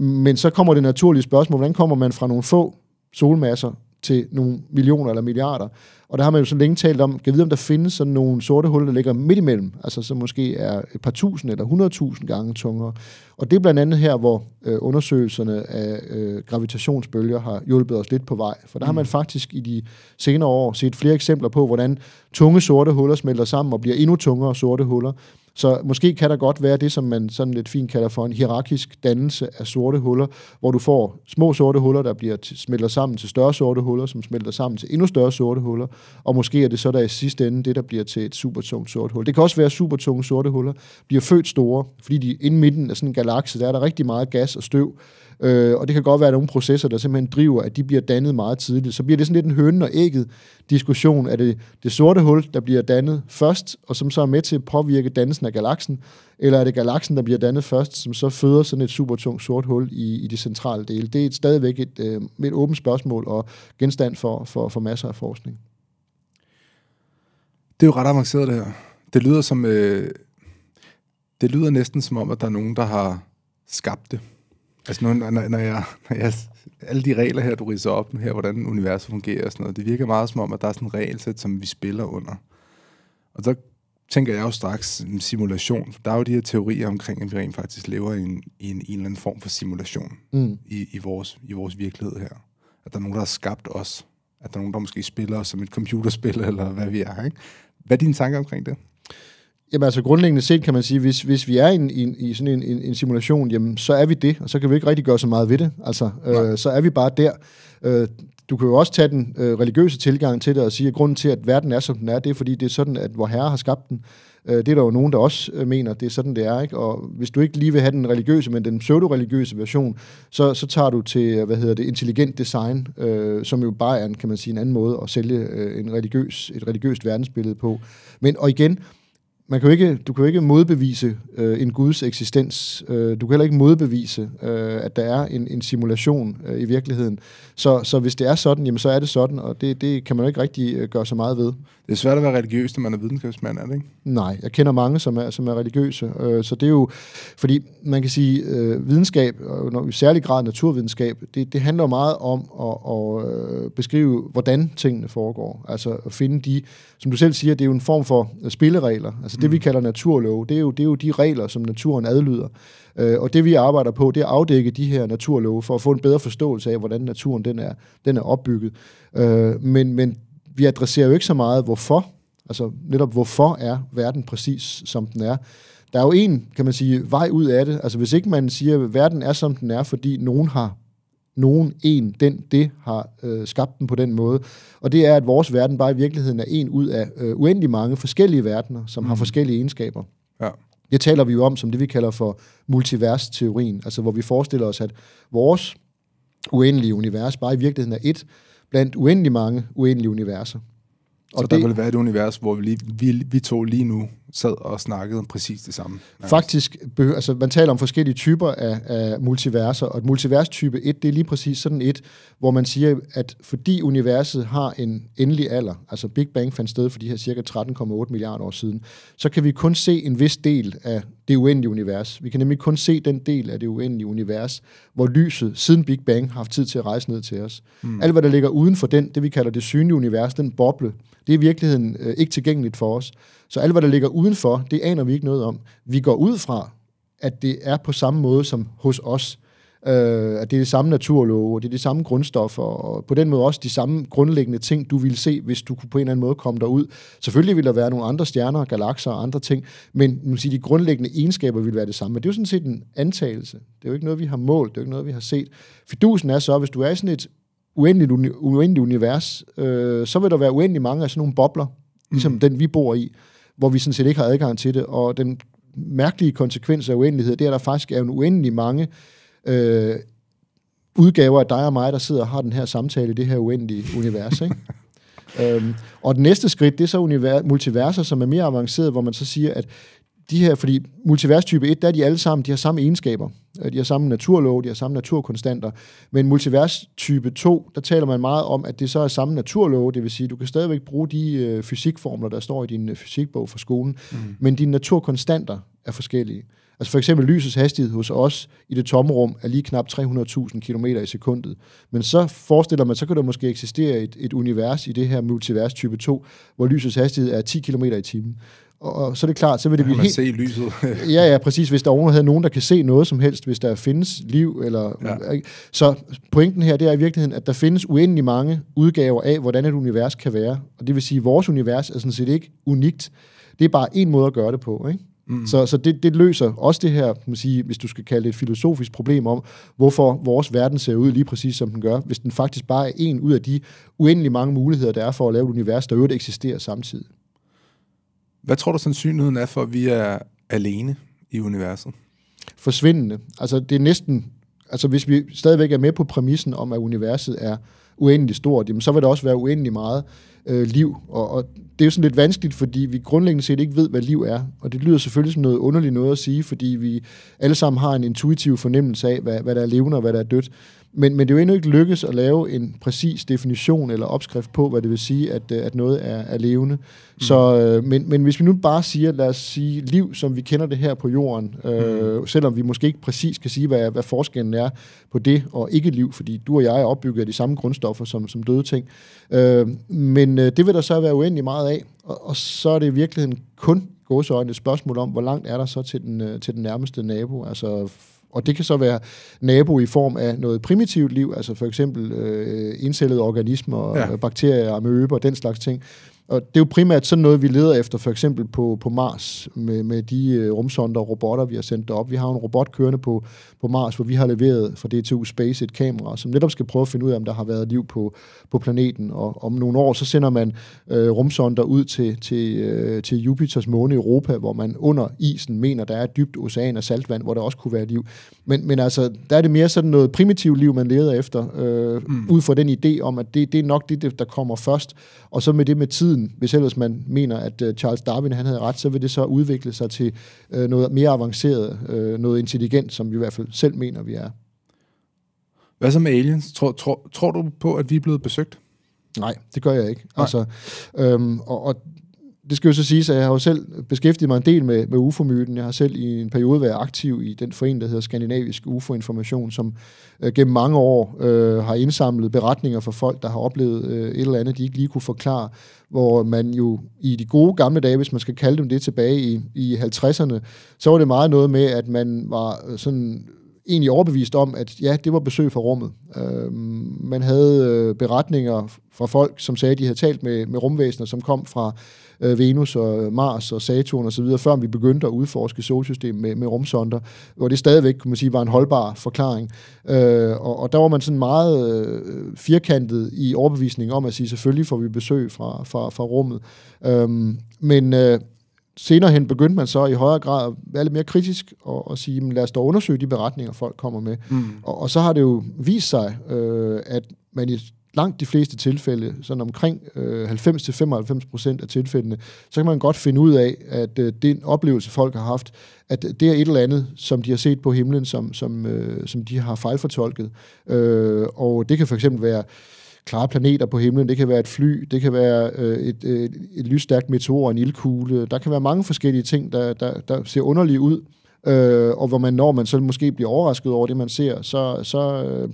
Men så kommer det naturlige spørgsmål, hvordan kommer man fra nogle få solmasser til nogle millioner eller milliarder. Og der har man jo så længe talt om, kan vide, om der findes sådan nogle sorte huller, der ligger midt imellem, altså som måske er et par tusind eller hundredtusind gange tungere. Og det er blandt andet her, hvor øh, undersøgelserne af øh, gravitationsbølger har hjulpet os lidt på vej. For der mm. har man mm. faktisk i de senere år set flere eksempler på, hvordan tunge sorte huller smelter sammen og bliver endnu tungere sorte huller. Så måske kan der godt være det, som man sådan lidt fint kalder for en hierarkisk dannelse af sorte huller, hvor du får små sorte huller, der bliver smelter sammen til større sorte huller, som smelter sammen til endnu større sorte huller, og måske er det så der i sidste ende det, der bliver til et supertungt sort hul. Det kan også være, at supertunge sorte huller bliver født store, fordi de inden midten af sådan en galakse, der er der rigtig meget gas og støv, Øh, og det kan godt være, at nogle processer, der simpelthen driver, at de bliver dannet meget tidligt. Så bliver det sådan lidt en hønen og ægget diskussion. Er det det sorte hul, der bliver dannet først, og som så er med til at påvirke dannelsen af galaksen? Eller er det galaksen, der bliver dannet først, som så føder sådan et supertungt sort hul i, i det centrale dele? Det er stadigvæk et, øh, et åbent spørgsmål og genstand for, for, for masser af forskning. Det er jo ret avanceret, det her. Det lyder som... Øh, det lyder næsten som om, at der er nogen, der har skabt det. Altså, nu, når, når, jeg, når jeg, alle de regler her, du riser op her, hvordan universet fungerer og sådan noget, det virker meget som om, at der er sådan en regelsæt, som vi spiller under. Og så tænker jeg jo straks en simulation. Der er jo de her teorier omkring, at vi rent faktisk lever i en, i en, en eller anden form for simulation mm. i, i, vores, i vores virkelighed her. At der er nogen, der har skabt os. At der er nogen, der måske spiller os som et computerspil, [laughs] eller hvad vi er. Ikke? Hvad er dine tanker omkring det? Jamen altså grundlæggende set kan man sige, hvis, hvis vi er i, i, i sådan en, en, en simulation, jamen så er vi det, og så kan vi ikke rigtig gøre så meget ved det. Altså, øh, så er vi bare der. Øh, du kan jo også tage den øh, religiøse tilgang til det og sige, at grunden til, at verden er, som den er, det er, fordi det er sådan, at vor Herre har skabt den. Øh, det er der jo nogen, der også øh, mener, det er sådan, det er. Ikke? Og hvis du ikke lige vil have den religiøse, men den pseudo-religiøse version, så, så tager du til, hvad hedder det, intelligent design, øh, som jo bare er, en, kan man sige, en anden måde at sælge øh, en religiøs, et religiøst verdensbillede på. Men, og igen, man kan jo ikke, du kan jo ikke modbevise øh, en guds eksistens. Øh, du kan heller ikke modbevise, øh, at der er en, en simulation øh, i virkeligheden. Så, så hvis det er sådan, jamen, så er det sådan, og det, det kan man jo ikke rigtig øh, gøre så meget ved. Det er svært at være religiøs, når man er videnskabsmand, er det ikke? Nej, jeg kender mange, som er, som er religiøse. Øh, så det er jo, fordi man kan sige, øh, videnskab, og når, i særlig grad naturvidenskab, det, det handler meget om at, at øh, beskrive, hvordan tingene foregår. Altså at finde de, som du selv siger, det er jo en form for øh, spilleregler. Altså det, vi mm. kalder naturlov, det er, jo, det er jo de regler, som naturen adlyder. Øh, og det, vi arbejder på, det er at afdække de her naturlove, for at få en bedre forståelse af, hvordan naturen den er, den er opbygget. Øh, men, men vi adresserer jo ikke så meget, hvorfor. Altså netop, hvorfor er verden præcis, som den er. Der er jo en, kan man sige, vej ud af det. Altså hvis ikke man siger, at verden er, som den er, fordi nogen har nogen, en, den, det har øh, skabt den på den måde. Og det er, at vores verden bare i virkeligheden er en ud af øh, uendelig mange forskellige verdener, som mm. har forskellige egenskaber. Ja. Det taler vi jo om som det, vi kalder for multiversteorien, altså hvor vi forestiller os, at vores uendelige univers bare i virkeligheden er et, blandt uendelig mange uendelige universer. Og så det, der vil være et univers, hvor vi, lige, vi, vi to lige nu sad og snakkede om præcis det samme. Nærmest. Faktisk, altså, man taler om forskellige typer af, af multiverser, og et multivers type 1, det er lige præcis sådan et, hvor man siger, at fordi universet har en endelig alder, altså Big Bang fandt sted for de her cirka 13,8 milliarder år siden, så kan vi kun se en vis del af det uendelige univers. Vi kan nemlig kun se den del af det uendelige univers, hvor lyset siden Big Bang har haft tid til at rejse ned til os. Mm. Alt, hvad der ligger uden for den, det vi kalder det synlige univers, den boble, det er i virkeligheden øh, ikke tilgængeligt for os. Så alt, hvad der ligger udenfor, det aner vi ikke noget om. Vi går ud fra, at det er på samme måde som hos os. Øh, at det er det samme naturlove, det er det samme grundstoffer, og på den måde også de samme grundlæggende ting, du ville se, hvis du kunne på en eller anden måde komme derud. Selvfølgelig ville der være nogle andre stjerner, galakser og andre ting, men man sige, de grundlæggende egenskaber ville være det samme. Men det er jo sådan set en antagelse. Det er jo ikke noget, vi har målt, det er jo ikke noget, vi har set. Fidusen er så, hvis du er i sådan et uendeligt, uni- uendeligt univers, øh, så vil der være uendelig mange af sådan nogle bobler, ligesom mm. den, vi bor i hvor vi sådan set ikke har adgang til det. Og den mærkelige konsekvens af uendelighed, det er, at der faktisk er en uendelig mange øh, udgaver af dig og mig, der sidder og har den her samtale i det her uendelige univers. Ikke? [laughs] Øhm, og det næste skridt, det er så univers, multiverser, som er mere avanceret, hvor man så siger, at de her, fordi multivers type 1, der er de alle sammen, de har samme egenskaber. Øh, de har samme naturlov, de har samme naturkonstanter. Men multivers type 2, der taler man meget om, at det så er samme naturlov, det vil sige, du kan stadigvæk bruge de øh, fysikformler, der står i din øh, fysikbog fra skolen, mm. men dine naturkonstanter er forskellige. Altså for eksempel lysets hastighed hos os i det tomme rum er lige knap 300.000 km i sekundet. Men så forestiller man, så kan der måske eksistere et, et univers i det her multivers type 2, hvor lysets hastighed er 10 km i timen. Og, og så er det klart, så vil det blive helt... se lyset. [laughs] ja, ja, præcis. Hvis der overhovedet havde nogen, der kan se noget som helst, hvis der findes liv. Eller, ja. Så pointen her, det er i virkeligheden, at der findes uendelig mange udgaver af, hvordan et univers kan være. Og det vil sige, at vores univers er sådan set ikke unikt. Det er bare en måde at gøre det på, ikke? Mm. Så, så det, det løser også det her, kan sige, hvis du skal kalde det et filosofisk problem om, hvorfor vores verden ser ud lige præcis som den gør, hvis den faktisk bare er en ud af de uendelig mange muligheder, der er for at lave et univers, der øvrigt eksisterer samtidig. Hvad tror du sandsynligheden er for, at vi er alene i universet? Forsvindende. Altså det er næsten, altså hvis vi stadigvæk er med på præmissen om, at universet er uendeligt stort, jamen så vil der også være uendelig meget øh, liv. Og, og det er jo sådan lidt vanskeligt, fordi vi grundlæggende set ikke ved, hvad liv er. Og det lyder selvfølgelig som noget underligt noget at sige, fordi vi alle sammen har en intuitiv fornemmelse af, hvad, hvad der er levende og hvad der er dødt. Men, men det er jo endnu ikke lykkedes at lave en præcis definition eller opskrift på, hvad det vil sige, at, øh, at noget er, er levende. Mm. Så, øh, men, men hvis vi nu bare siger, lad os sige liv, som vi kender det her på jorden, øh, mm. selvom vi måske ikke præcis kan sige, hvad, hvad forskellen er på det og ikke liv, fordi du og jeg er opbygget af de samme grundstoffer som, som døde ting. Øh, men øh, det vil der så være uendelig meget af, og, og så er det i virkeligheden kun gåseøjne et spørgsmål om, hvor langt er der så til den, til den nærmeste nabo, altså og det kan så være nabo i form af noget primitivt liv, altså for eksempel øh, indcellede organismer, ja. Øh, bakterier, amøber og den slags ting. Og det er jo primært sådan noget, vi leder efter, for eksempel på, på Mars, med, med de øh, rumsonder og robotter, vi har sendt derop. Vi har en robot kørende på, på Mars, hvor vi har leveret fra DTU Space et kamera, som netop skal prøve at finde ud af, om der har været liv på, på planeten. Og om nogle år, så sender man øh, rumsonder ud til, til, øh, til Jupiters måne Europa, hvor man under isen mener, der er et dybt ocean af saltvand, hvor der også kunne være liv. Men, men altså, der er det mere sådan noget primitivt liv, man leder efter, øh, mm. ud fra den idé om, at det, det er nok det, der kommer først. Og så med det med tiden, tiden, hvis ellers man mener, at øh, Charles Darwin han havde ret, så vil det så udvikle sig til øh, noget mere avanceret, øh, noget intelligent, som vi i hvert fald selv mener, vi er. Hvad så med aliens? Tror, tror, tror du på, at vi er blevet besøgt? Nej, det gør jeg ikke. Altså, øhm, og, og det skal jo så siges, at jeg har jo selv beskæftiget mig en del med, med UFO-myten. Jeg har selv i en periode været aktiv i den forening, der hedder Skandinavisk UFO-information, som øh, gennem mange år øh, har indsamlet beretninger fra folk, der har oplevet øh, et eller andet, de ikke lige kunne forklare, hvor man jo i de gode gamle dage, hvis man skal kalde dem det tilbage i, i 50'erne, så var det meget noget med, at man var øh, sådan egentlig overbevist om, at ja, det var besøg fra rummet. Øh, man havde øh, beretninger fra folk, som sagde, at de havde talt med, med rumvæsener, som kom fra øh, Venus og øh, Mars og Saturn osv., før vi begyndte at udforske solsystemet med, med rumsonder, hvor det stadigvæk, kunne man sige, var en holdbar forklaring. Øh, og, og der var man sådan meget øh, firkantet i overbevisningen om at sige, selvfølgelig får vi besøg fra, fra, fra rummet. Øh, men... Øh, senere hen begyndte man så i højere grad at være lidt mere kritisk og, og sige, lad os da undersøge de beretninger, folk kommer med. Mm. Og, og så har det jo vist sig, øh, at man i langt de fleste tilfælde, sådan omkring øh, 90-95 procent af tilfældene, så kan man godt finde ud af, at øh, den oplevelse, folk har haft, at det er et eller andet, som de har set på himlen, som, som, øh, som de har fejlfortolket. Øh, og det kan for eksempel være, øh, klare planeter på himlen. Det kan være et fly, det kan være øh, et, et, øh, et lysstærkt meteor, en ildkugle. Der kan være mange forskellige ting, der, der, der ser underlige ud. Øh, og hvor man, når man så måske bliver overrasket over det, man ser, så, så øh,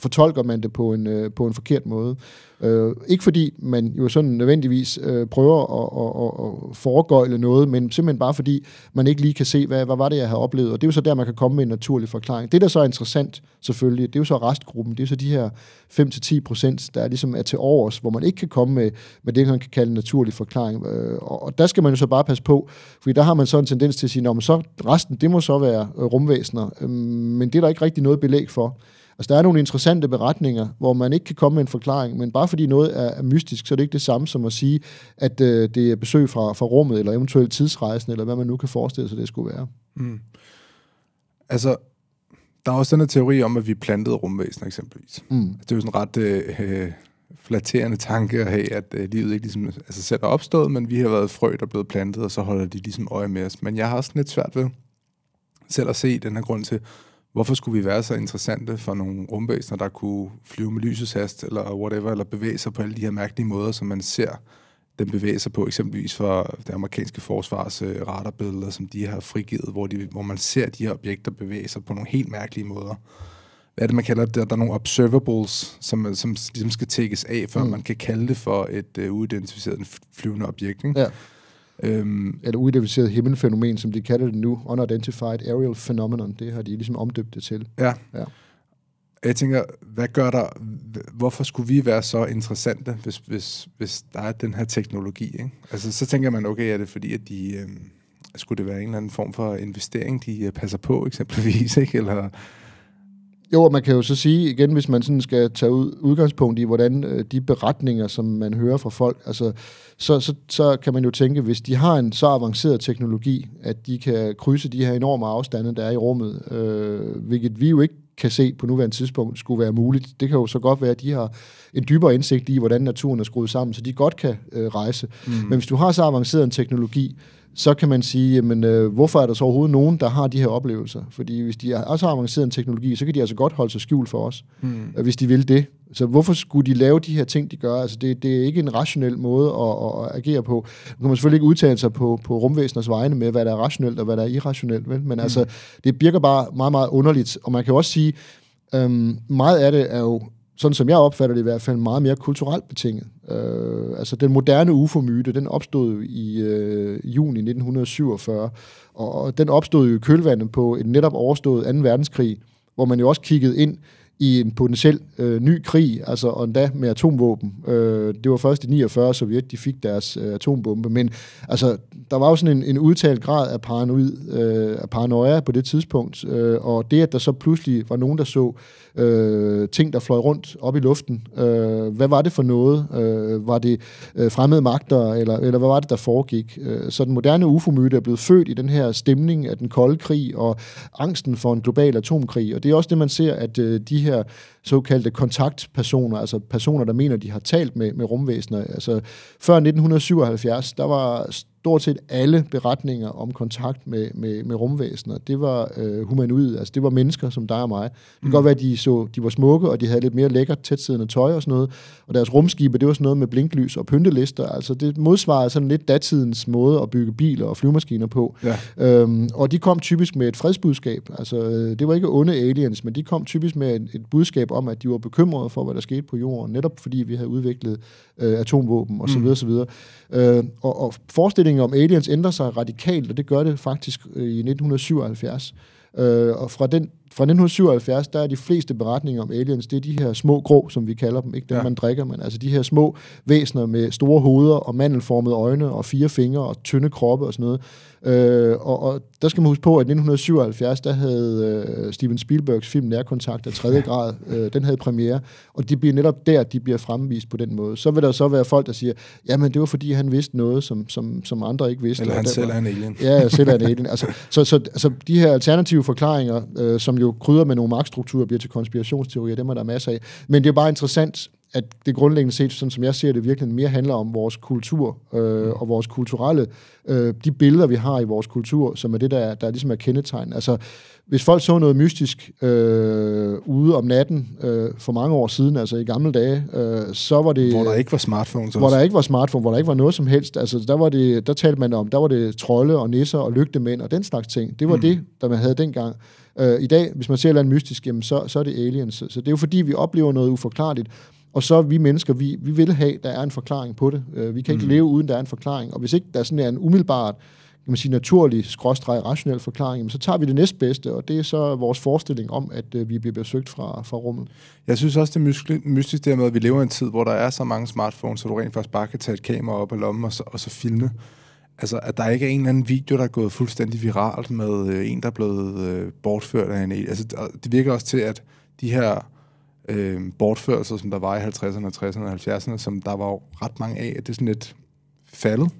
fortolker man det på en, øh, på en forkert måde. Øh, ikke fordi man jo sådan nødvendigvis øh, prøver at, at, at, at foregøjle noget, men simpelthen bare fordi man ikke lige kan se, hvad, hvad var det, jeg havde oplevet. Og det er jo så der, man kan komme med en naturlig forklaring. Det, der så er interessant selvfølgelig, det er jo så restgruppen. Det er jo så de her 5-10 procent, der ligesom er til overs, hvor man ikke kan komme med, med det, man kan kalde en naturlig forklaring. Øh, og, og der skal man jo så bare passe på, fordi der har man så en tendens til at sige, at så resten, det må så være øh, rumvæsener. Øh, men det er der ikke rigtig noget belæg for. Altså, der er nogle interessante beretninger, hvor man ikke kan komme med en forklaring, men bare fordi noget er, mystisk, så er det ikke det samme som at sige, at øh, det er besøg fra, fra rummet, eller eventuelt tidsrejsen, eller hvad man nu kan forestille sig, det skulle være. Mm. Altså, der er også den her teori om, at vi plantede rumvæsener, eksempelvis. Mm. Altså, det er jo sådan ret... Øh, øh, flatterende tanke at have, at øh, livet ikke ligesom, altså selv er opstået, men vi har været frø, der er blevet plantet, og så holder de ligesom øje med os. Men jeg har også lidt svært ved selv at se den her grund til, hvorfor skulle vi være så interessante for nogle rumvæsener, der kunne flyve med lysets hast, eller whatever, eller bevæge sig på alle de her mærkelige måder, som man ser den bevæge sig på, eksempelvis for det amerikanske forsvars øh, radarbilleder, som de har frigivet, hvor, de, hvor man ser de her objekter bevæge sig på nogle helt mærkelige måder. Hvad er det, man kalder det? Der er nogle observables, som, som ligesom skal tækkes af, før mm. man kan kalde det for et øh, uidentificeret flyvende objekt. Ikke? Ja øhm, eller uidentificeret himmelfænomen, som de kalder det nu, Unidentified Aerial Phenomenon, det har de ligesom omdøbt det til. Ja. ja. Jeg tænker, hvad gør der, hvorfor skulle vi være så interessante, hvis, hvis, hvis der er den her teknologi? Ikke? Altså, så tænker man, okay, er det fordi, at de... Øhm skulle det være en eller anden form for investering, de øh, passer på eksempelvis, ikke? eller jo, og man kan jo så sige igen, hvis man sådan skal tage ud, udgangspunkt i, hvordan øh, de beretninger, som man hører fra folk, altså, så, så, så kan man jo tænke, hvis de har en så avanceret teknologi, at de kan krydse de her enorme afstande, der er i rummet, øh, hvilket vi jo ikke kan se på nuværende tidspunkt skulle være muligt. Det kan jo så godt være, at de har en dybere indsigt i, hvordan naturen er skruet sammen, så de godt kan øh, rejse. Mm. Men hvis du har så avanceret en teknologi, så kan man sige, men øh, hvorfor er der så overhovedet nogen, der har de her oplevelser? Fordi hvis de også har avanceret en teknologi, så kan de altså godt holde sig skjult for os, mm. hvis de vil det. Så hvorfor skulle de lave de her ting, de gør? Altså det, det er ikke en rationel måde at, at agere på. Nu kan man selvfølgelig ikke udtale sig på, på rumvæseners vegne med, hvad der er rationelt og hvad der er irrationelt, vel? Men mm. altså, det virker bare meget, meget underligt. Og man kan også sige, øhm, meget af det er jo, sådan som jeg opfatter det i hvert fald, meget mere kulturelt betinget. Øh, altså den moderne UFO-myte, den opstod i øh, juni 1947, og, og den opstod jo i kølvandet på et netop overstået 2. verdenskrig, hvor man jo også kiggede ind i en potentiel øh, ny krig, altså og endda med atomvåben. Øh, det var først i 49, Sovjet de fik deres øh, atombombe, men altså, der var jo sådan en, en udtalt grad af, paranoid, øh, af paranoia på det tidspunkt, øh, og det, at der så pludselig var nogen, der så øh, ting, der fløj rundt op i luften. Øh, hvad var det for noget? Øh, var det øh, fremmede magter, eller, eller hvad var det, der foregik? Øh, så den moderne UFO-myte er blevet født i den her stemning af den kolde krig og angsten for en global atomkrig. Og det er også det, man ser, at øh, de her såkaldte kontaktpersoner, altså personer, der mener, de har talt med, med rumvæsener. Altså, før 1977, der var stort set alle beretninger om kontakt med, med, med rumvæsener, det var øh, humanoid, altså det var mennesker som dig og mig. Det kan mm. godt være, at de, så, de var smukke, og de havde lidt mere lækkert tætsiddende tøj og sådan noget, og deres rumskibe, det var sådan noget med blinklys og pyntelister, altså det modsvarede sådan lidt datidens måde at bygge biler og flyvemaskiner på. Ja. Øhm, og de kom typisk med et fredsbudskab, altså øh, det var ikke onde aliens, men de kom typisk med et, et budskab budskab om, at de var bekymrede for, hvad der skete på jorden, netop fordi vi havde udviklet øh, atomvåben osv. Mm. osv. Øh, og, og forestillingen om aliens ændrer sig radikalt, og det gør det faktisk øh, i 1977. Øh, og fra den fra 1977, der er de fleste beretninger om aliens, det er de her små grå, som vi kalder dem, ikke dem ja. man drikker, men altså de her små væsener med store hoveder og mandelformede øjne og fire fingre og tynde kroppe og sådan noget. Øh, og, og der skal man huske på, at 1977, der havde øh, Steven Spielbergs film Nærkontakt af 3. [laughs] grad, øh, den havde premiere, og det bliver netop der, de bliver fremvist på den måde. Så vil der så være folk, der siger, jamen det var fordi, han vidste noget, som, som, som andre ikke vidste. Eller han selv er en alien. Ja, selv er en alien. Altså, så, så så de her alternative forklaringer, øh, som jo krydder med nogle magtstrukturer, bliver til konspirationsteorier, dem er der masser af. Men det er bare interessant, at det grundlæggende set, sådan som jeg ser det, virkelig mere handler om vores kultur øh, mm. og vores kulturelle, øh, de billeder, vi har i vores kultur, som er det, der, der ligesom er kendetegn. Altså, hvis folk så noget mystisk øh, ude om natten øh, for mange år siden, altså i gamle dage, øh, så var det... Hvor der ikke var smartphones Hvor også. der ikke var smartphone, hvor der ikke var noget som helst. Altså, der, var det, der talte man om, der var det trolde og nisser og lygtemænd og den slags ting. Det var mm. det, der man havde dengang. Øh, I dag, hvis man ser noget mystisk, jamen, så, så er det aliens. Så det er jo fordi, vi oplever noget uforklarligt, og så vi mennesker, vi, vi vil have, der er en forklaring på det. Øh, vi kan ikke mm. leve uden, der er en forklaring. Og hvis ikke der sådan er en umiddelbart kan man sige, naturlig, skråstreg, rationel forklaring, jamen, så tager vi det næstbedste, og det er så vores forestilling om, at øh, vi bliver besøgt fra, fra rummet. Jeg synes også, det er mystisk dermed, at vi lever i en tid, hvor der er så mange smartphones, så du rent faktisk bare kan tage et kamera op af lommen og så, og så filme. Altså, at der ikke er en eller anden video, der er gået fuldstændig viralt med øh, en, der er blevet øh, bortført af en... Altså, det virker også til, at de her øh, bortførelser, som der var i 50'erne, 60'erne og 70'erne, som der var jo ret mange af, at det er sådan lidt faldet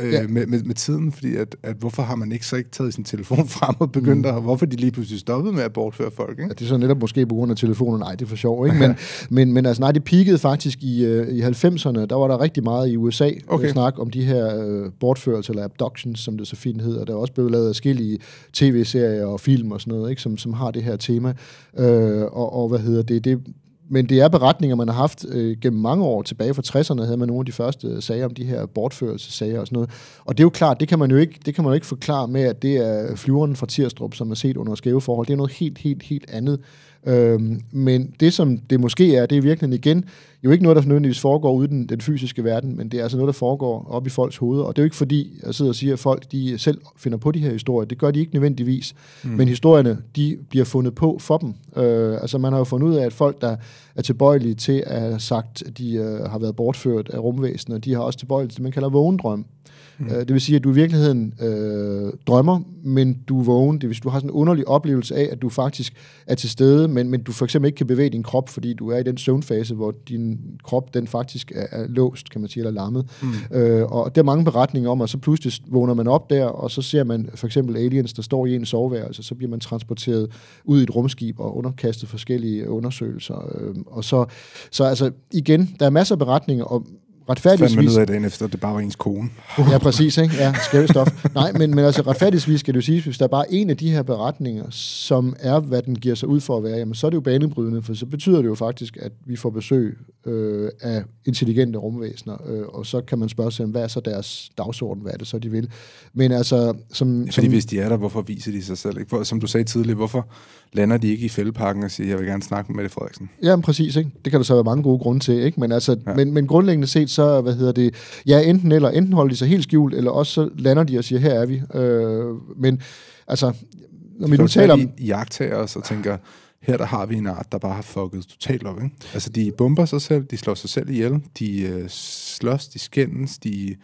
øh, ja. med, med, med tiden, fordi at, at hvorfor har man ikke så ikke taget sin telefon [laughs] frem og begyndt mm. at, hvorfor de lige pludselig stoppede med at bortføre folk, ikke? Ja, det er så netop måske på grund af telefonen, nej, det er for sjov, ikke? Men, [laughs] men, men altså nej, det peakede faktisk i, øh, i 90'erne, der var der rigtig meget i USA øh, okay. snak om de her øh, bortførelser, eller abductions, som det så fint hedder, der er også blevet lavet forskellige tv-serier og film og sådan noget, ikke? Som, som har det her tema, øh, og, og hvad hedder det, det men det er beretninger, man har haft øh, gennem mange år. Tilbage fra 60'erne havde man nogle af de første øh, sager om de her bortførelsesager og sådan noget. Og det er jo klart, det kan man jo ikke, det kan man jo ikke forklare med, at det er flyveren fra Tirstrup, som er set under skæve forhold. Det er noget helt, helt, helt andet. Øhm, men det, som det måske er, det er virkelig igen jo ikke noget, der nødvendigvis foregår uden den, den fysiske verden, men det er altså noget, der foregår op i folks hoveder. Og det er jo ikke fordi, jeg sidder og siger, at folk de selv finder på de her historier. Det gør de ikke nødvendigvis. Mm. Men historierne, de bliver fundet på for dem. Øh, altså man har jo fundet ud af, at folk, der er tilbøjelige til at have sagt, at de øh, har været bortført af rumvæsener, de har også tilbøjelige til det, man kalder vågendrøm. Mm. Øh, det vil sige, at du i virkeligheden øh, drømmer, men du er vågen. Det vil sige, du har sådan en underlig oplevelse af, at du faktisk er til stede, men, men du for eksempel ikke kan bevæge din krop, fordi du er i den søvnfase, hvor din krop den faktisk er, er låst, kan man sige, eller lammet. Mm. Øh, og der er mange beretninger om, at så pludselig vågner man op der, og så ser man for eksempel aliens, der står i en soveværelse, så bliver man transporteret ud i et rumskib og underkastet forskellige undersøgelser. Øh, og så, så altså, igen, der er masser af beretninger om retfærdigvis... Fandt man ud af efter, at det bare var ens kone. [laughs] ja, præcis, ikke? Ja, skævt stof. Nej, men, men altså retfærdigvis skal du sige, hvis der er bare en af de her beretninger, som er, hvad den giver sig ud for at være, jamen så er det jo banebrydende, for så betyder det jo faktisk, at vi får besøg øh, af intelligente rumvæsener, øh, og så kan man spørge sig, hvad er så deres dagsorden, hvad er det så, de vil? Men altså... Som, ja, fordi som, hvis de er der, hvorfor viser de sig selv? Ikke? som du sagde tidligere, hvorfor lander de ikke i fældeparken og siger, jeg vil gerne snakke med Mette Frederiksen? Jamen præcis, ikke? Det kan der så være mange gode grunde til, ikke? Men, altså, ja. men, men grundlæggende set, så, hvad hedder det, ja, enten eller, enten holder de sig helt skjult, eller også så lander de og siger, her er vi. Øh, men altså, når vi nu taler om... jagttager os og tænker, her der har vi en art, der bare har fucket totalt op. Ikke? Altså, de bomber sig selv, de slår sig selv ihjel, de øh, slås, de skændes, de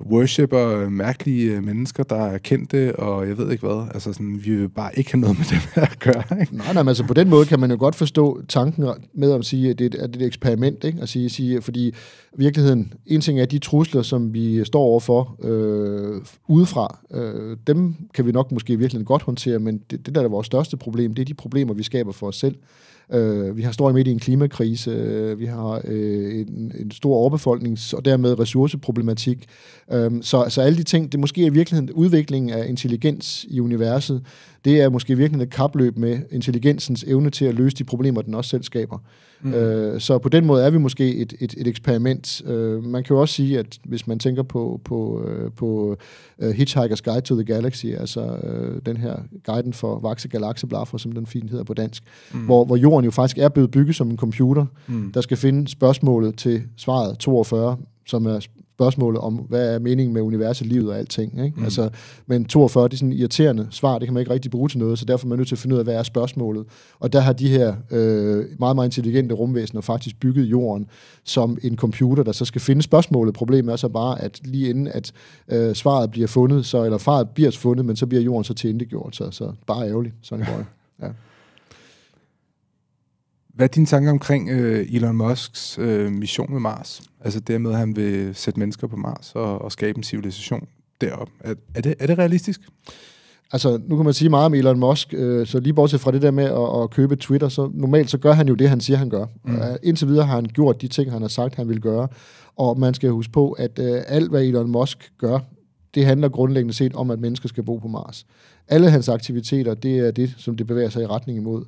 worshipper mærkelige øh, mennesker, der er kendte, og jeg ved ikke hvad. Altså, sådan, vi vil bare ikke have noget med her at gøre. Ikke? Nej, nej, men altså på den måde kan man jo godt forstå tanken med at sige, at det er et eksperiment, ikke? At sige, sige, fordi virkeligheden, en ting er de trusler, som vi står overfor øh, udefra, øh, dem kan vi nok måske virkelig godt håndtere, men det, det der er vores største problem, det er de problemer, vi skaber for os selv. Øh, vi har står midt i en klimakrise, øh, vi har øh, en, en stor overbefolknings- og dermed ressourceproblematik. Øh, så, så alle de ting, det måske er i virkeligheden udviklingen af intelligens i universet, det er måske virkelig et kapløb med intelligensens evne til at løse de problemer, den også selv skaber. Mm. Øh, så på den måde er vi måske et, et, et eksperiment. Øh, man kan jo også sige, at hvis man tænker på, på, øh, på uh, Hitchhiker's Guide to the Galaxy, altså uh, den her guiden for Vakse galakseblaffer, som den fint hedder på dansk, mm. hvor, hvor jorden jo faktisk er blevet bygget som en computer, mm. der skal finde spørgsmålet til svaret 42, som er spørgsmålet om, hvad er meningen med universet, livet og alting. Ikke? Mm. Altså, men 42, det er sådan irriterende svar, det kan man ikke rigtig bruge til noget, så derfor er man nødt til at finde ud af, hvad er spørgsmålet. Og der har de her øh, meget, meget intelligente rumvæsener faktisk bygget jorden som en computer, der så skal finde spørgsmålet. Problemet er så bare, at lige inden at øh, svaret bliver fundet, så, eller svaret bliver fundet, men så bliver jorden så tilindegjort, så, så bare ærgerligt. Sådan går det. [laughs] Ja. Hvad er dine tanker omkring øh, Elon Musks øh, mission med Mars? Altså dermed, at han vil sætte mennesker på Mars og, og skabe en civilisation deroppe. Er, er, det, er det realistisk? Altså, nu kan man sige meget om Elon Musk, øh, så lige bortset fra det der med at, at købe Twitter, så normalt så gør han jo det, han siger, han gør. Mm. Uh, indtil videre har han gjort de ting, han har sagt, han vil gøre. Og man skal huske på, at uh, alt, hvad Elon Musk gør, det handler grundlæggende set om, at mennesker skal bo på Mars. Alle hans aktiviteter, det er det, som det bevæger sig i retning imod.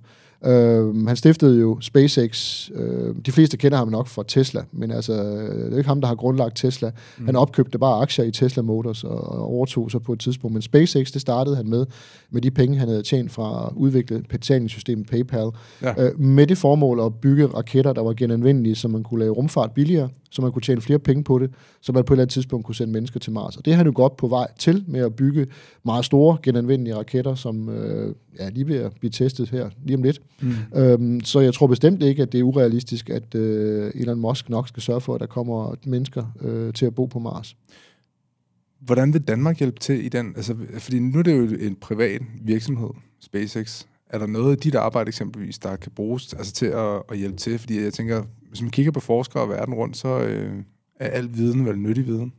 Øh, han stiftede jo SpaceX. Øh, de fleste kender ham nok fra Tesla, men altså, det er ikke ham, der har grundlagt Tesla. Mm. Han opkøbte bare aktier i Tesla Motors og, overtog sig på et tidspunkt. Men SpaceX, det startede han med, med de penge, han havde tjent fra at udvikle betalingssystemet PayPal, ja. øh, med det formål at bygge raketter, der var genanvendelige, så man kunne lave rumfart billigere så man kunne tjene flere penge på det, så man på et eller andet tidspunkt kunne sende mennesker til Mars. Og det har han jo godt på vej til med at bygge meget store genanvendelige raketter, som øh, er lige ved at blive testet her lige om lidt. Mm. Øhm, så jeg tror bestemt ikke, at det er urealistisk, at øh, Elon Musk nok skal sørge for, at der kommer mennesker øh, til at bo på Mars. Hvordan vil Danmark hjælpe til i den? Altså, fordi nu er det jo en privat virksomhed, SpaceX. Er der noget af dit arbejde eksempelvis, der kan bruges altså, til at, at hjælpe til? Fordi jeg tænker, hvis man kigger på forskere og verden rundt, så øh, er al viden vel nyttig viden.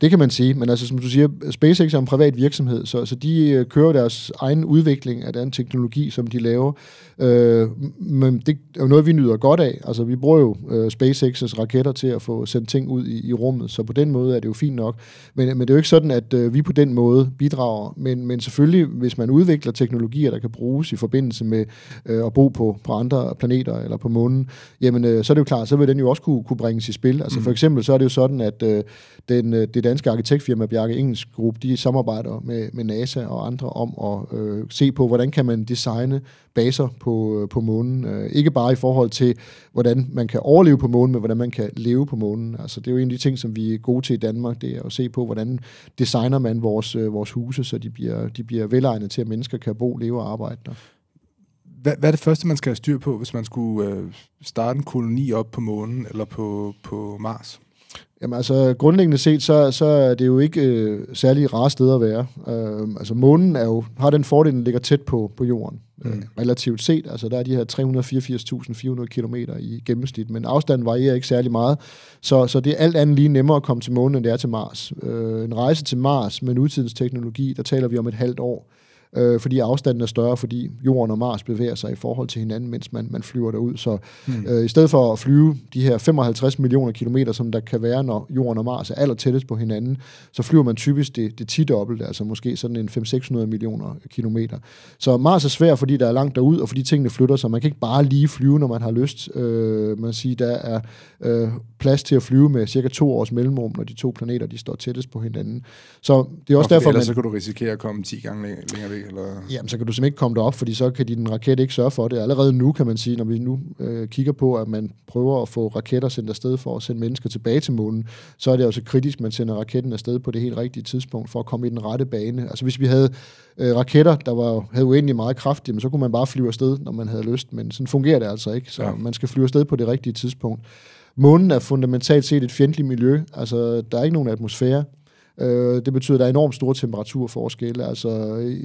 Det kan man sige, men altså som du siger, SpaceX er en privat virksomhed, så, så de øh, kører deres egen udvikling af den teknologi, som de laver. Øh, men det er jo noget, vi nyder godt af. Altså vi bruger jo øh, SpaceX's raketter til at få sendt ting ud i, i rummet, så på den måde er det jo fint nok. Men, men det er jo ikke sådan, at øh, vi på den måde bidrager. Men, men selvfølgelig, hvis man udvikler teknologier, der kan bruges i forbindelse med øh, at bo på, på andre planeter eller på månen, jamen øh, så er det jo klart, så vil den jo også kunne, kunne bringes i spil. Altså mm. for eksempel så er det jo sådan, at øh, den, øh, det danske arkitektfirma Bjarke Engels Group, de samarbejder med, med NASA og andre om at øh, se på, hvordan kan man designe baser på, øh, på månen. Øh, ikke bare i forhold til, hvordan man kan overleve på månen, men hvordan man kan leve på månen. Altså, det er jo en af de ting, som vi er gode til i Danmark, det er at se på, hvordan designer man vores, øh, vores huse, så de bliver, de bliver velegnet til, at mennesker kan bo, leve og arbejde der. Hvad, hvad er det første, man skal have styr på, hvis man skulle øh, starte en koloni op på månen eller på, på Mars? Jamen altså, grundlæggende set, så, så er det jo ikke øh, særlig rare steder at være. Øh, altså, månen er jo, har den fordel, den ligger tæt på, på jorden, øh, mm. øh, relativt set. Altså, der er de her 384.400 km i gennemsnit, men afstanden varierer ikke særlig meget. Så, så det er alt andet lige nemmere at komme til månen, end det er til Mars. Øh, en rejse til Mars med nutidens teknologi, der taler vi om et halvt år øh, fordi afstanden er større, fordi jorden og Mars bevæger sig i forhold til hinanden, mens man, man flyver derud. Så mm. øh, i stedet for at flyve de her 55 millioner kilometer, som der kan være, når jorden og Mars er aller tættest på hinanden, så flyver man typisk det, det 10 dobbelte altså måske sådan en 5-600 millioner kilometer. Så Mars er svær, fordi der er langt derud, og fordi tingene flytter sig. Man kan ikke bare lige flyve, når man har lyst. Øh, man siger, der er øh, plads til at flyve med cirka to års mellemrum, når de to planeter de står tættest på hinanden. Så det er også og derfor, ellers man... så kan du risikere at komme 10 gange længere væk måske? Eller? Jamen, så kan du simpelthen ikke komme derop, fordi så kan din raket ikke sørge for det. Allerede nu, kan man sige, når vi nu øh, kigger på, at man prøver at få raketter sendt afsted for at sende mennesker tilbage til månen, så er det også altså kritisk, at man sender raketten afsted på det helt rigtige tidspunkt for at komme i den rette bane. Altså hvis vi havde øh, raketter, der var, havde uendelig meget kraft, jamen, så kunne man bare flyve afsted, når man havde lyst, men sådan fungerer det altså ikke. Så ja. man skal flyve afsted på det rigtige tidspunkt. Månen er fundamentalt set et fjendtligt miljø. Altså, der er ikke nogen atmosfære. Øh, det betyder, at der er enormt store temperaturforskelle. Altså,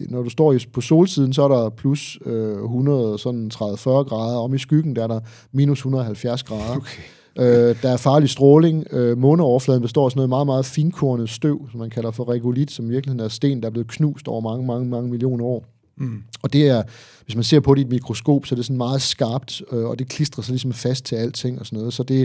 når du står på solsiden, så er der plus øh, 100, 30-40 grader. Om i skyggen, der er der minus 170 grader. Okay. Øh, der er farlig stråling. Øh, måneoverfladen består af sådan noget meget, meget finkornet støv, som man kalder for regolit, som i virkeligheden er sten, der er blevet knust over mange, mange, mange millioner år. Mm. Og det er hvis man ser på det i et mikroskop, så er det sådan meget skarpt, øh, og det klistrer sig ligesom fast til alting og sådan noget. Så det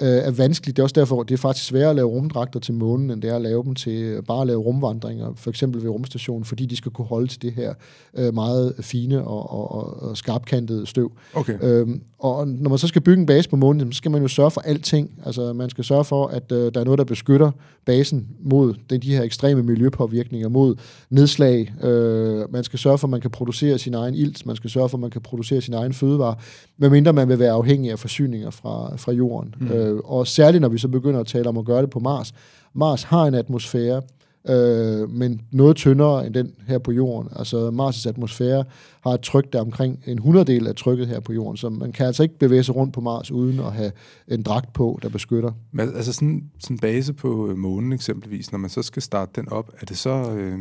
øh, er vanskeligt. Det er også derfor, det er faktisk sværere at lave rumdragter til månen, end det er at lave dem til bare at lave rumvandringer, for eksempel ved rumstationen, fordi de skal kunne holde til det her øh, meget fine og, og, og, og skarpkantede støv. Okay. Øhm, og når man så skal bygge en base på månen, så skal man jo sørge for alting. Altså man skal sørge for, at øh, der er noget, der beskytter basen mod den, de her ekstreme miljøpåvirkninger, mod nedslag. Øh, man skal sørge for, at man kan producere sin egen ilt altså Man skal sørge for, at man kan producere sin egen fødevare, medmindre man vil være afhængig af forsyninger fra, fra jorden. Mm. Øh, og særligt, når vi så begynder at tale om at gøre det på Mars. Mars har en atmosfære, øh, men noget tyndere end den her på jorden. Altså Mars' atmosfære har et tryk, der er omkring en hundreddel af trykket her på jorden, så man kan altså ikke bevæge sig rundt på Mars uden at have en dragt på, der beskytter. Men altså sådan en base på øh, månen eksempelvis, når man så skal starte den op, er det så... Øh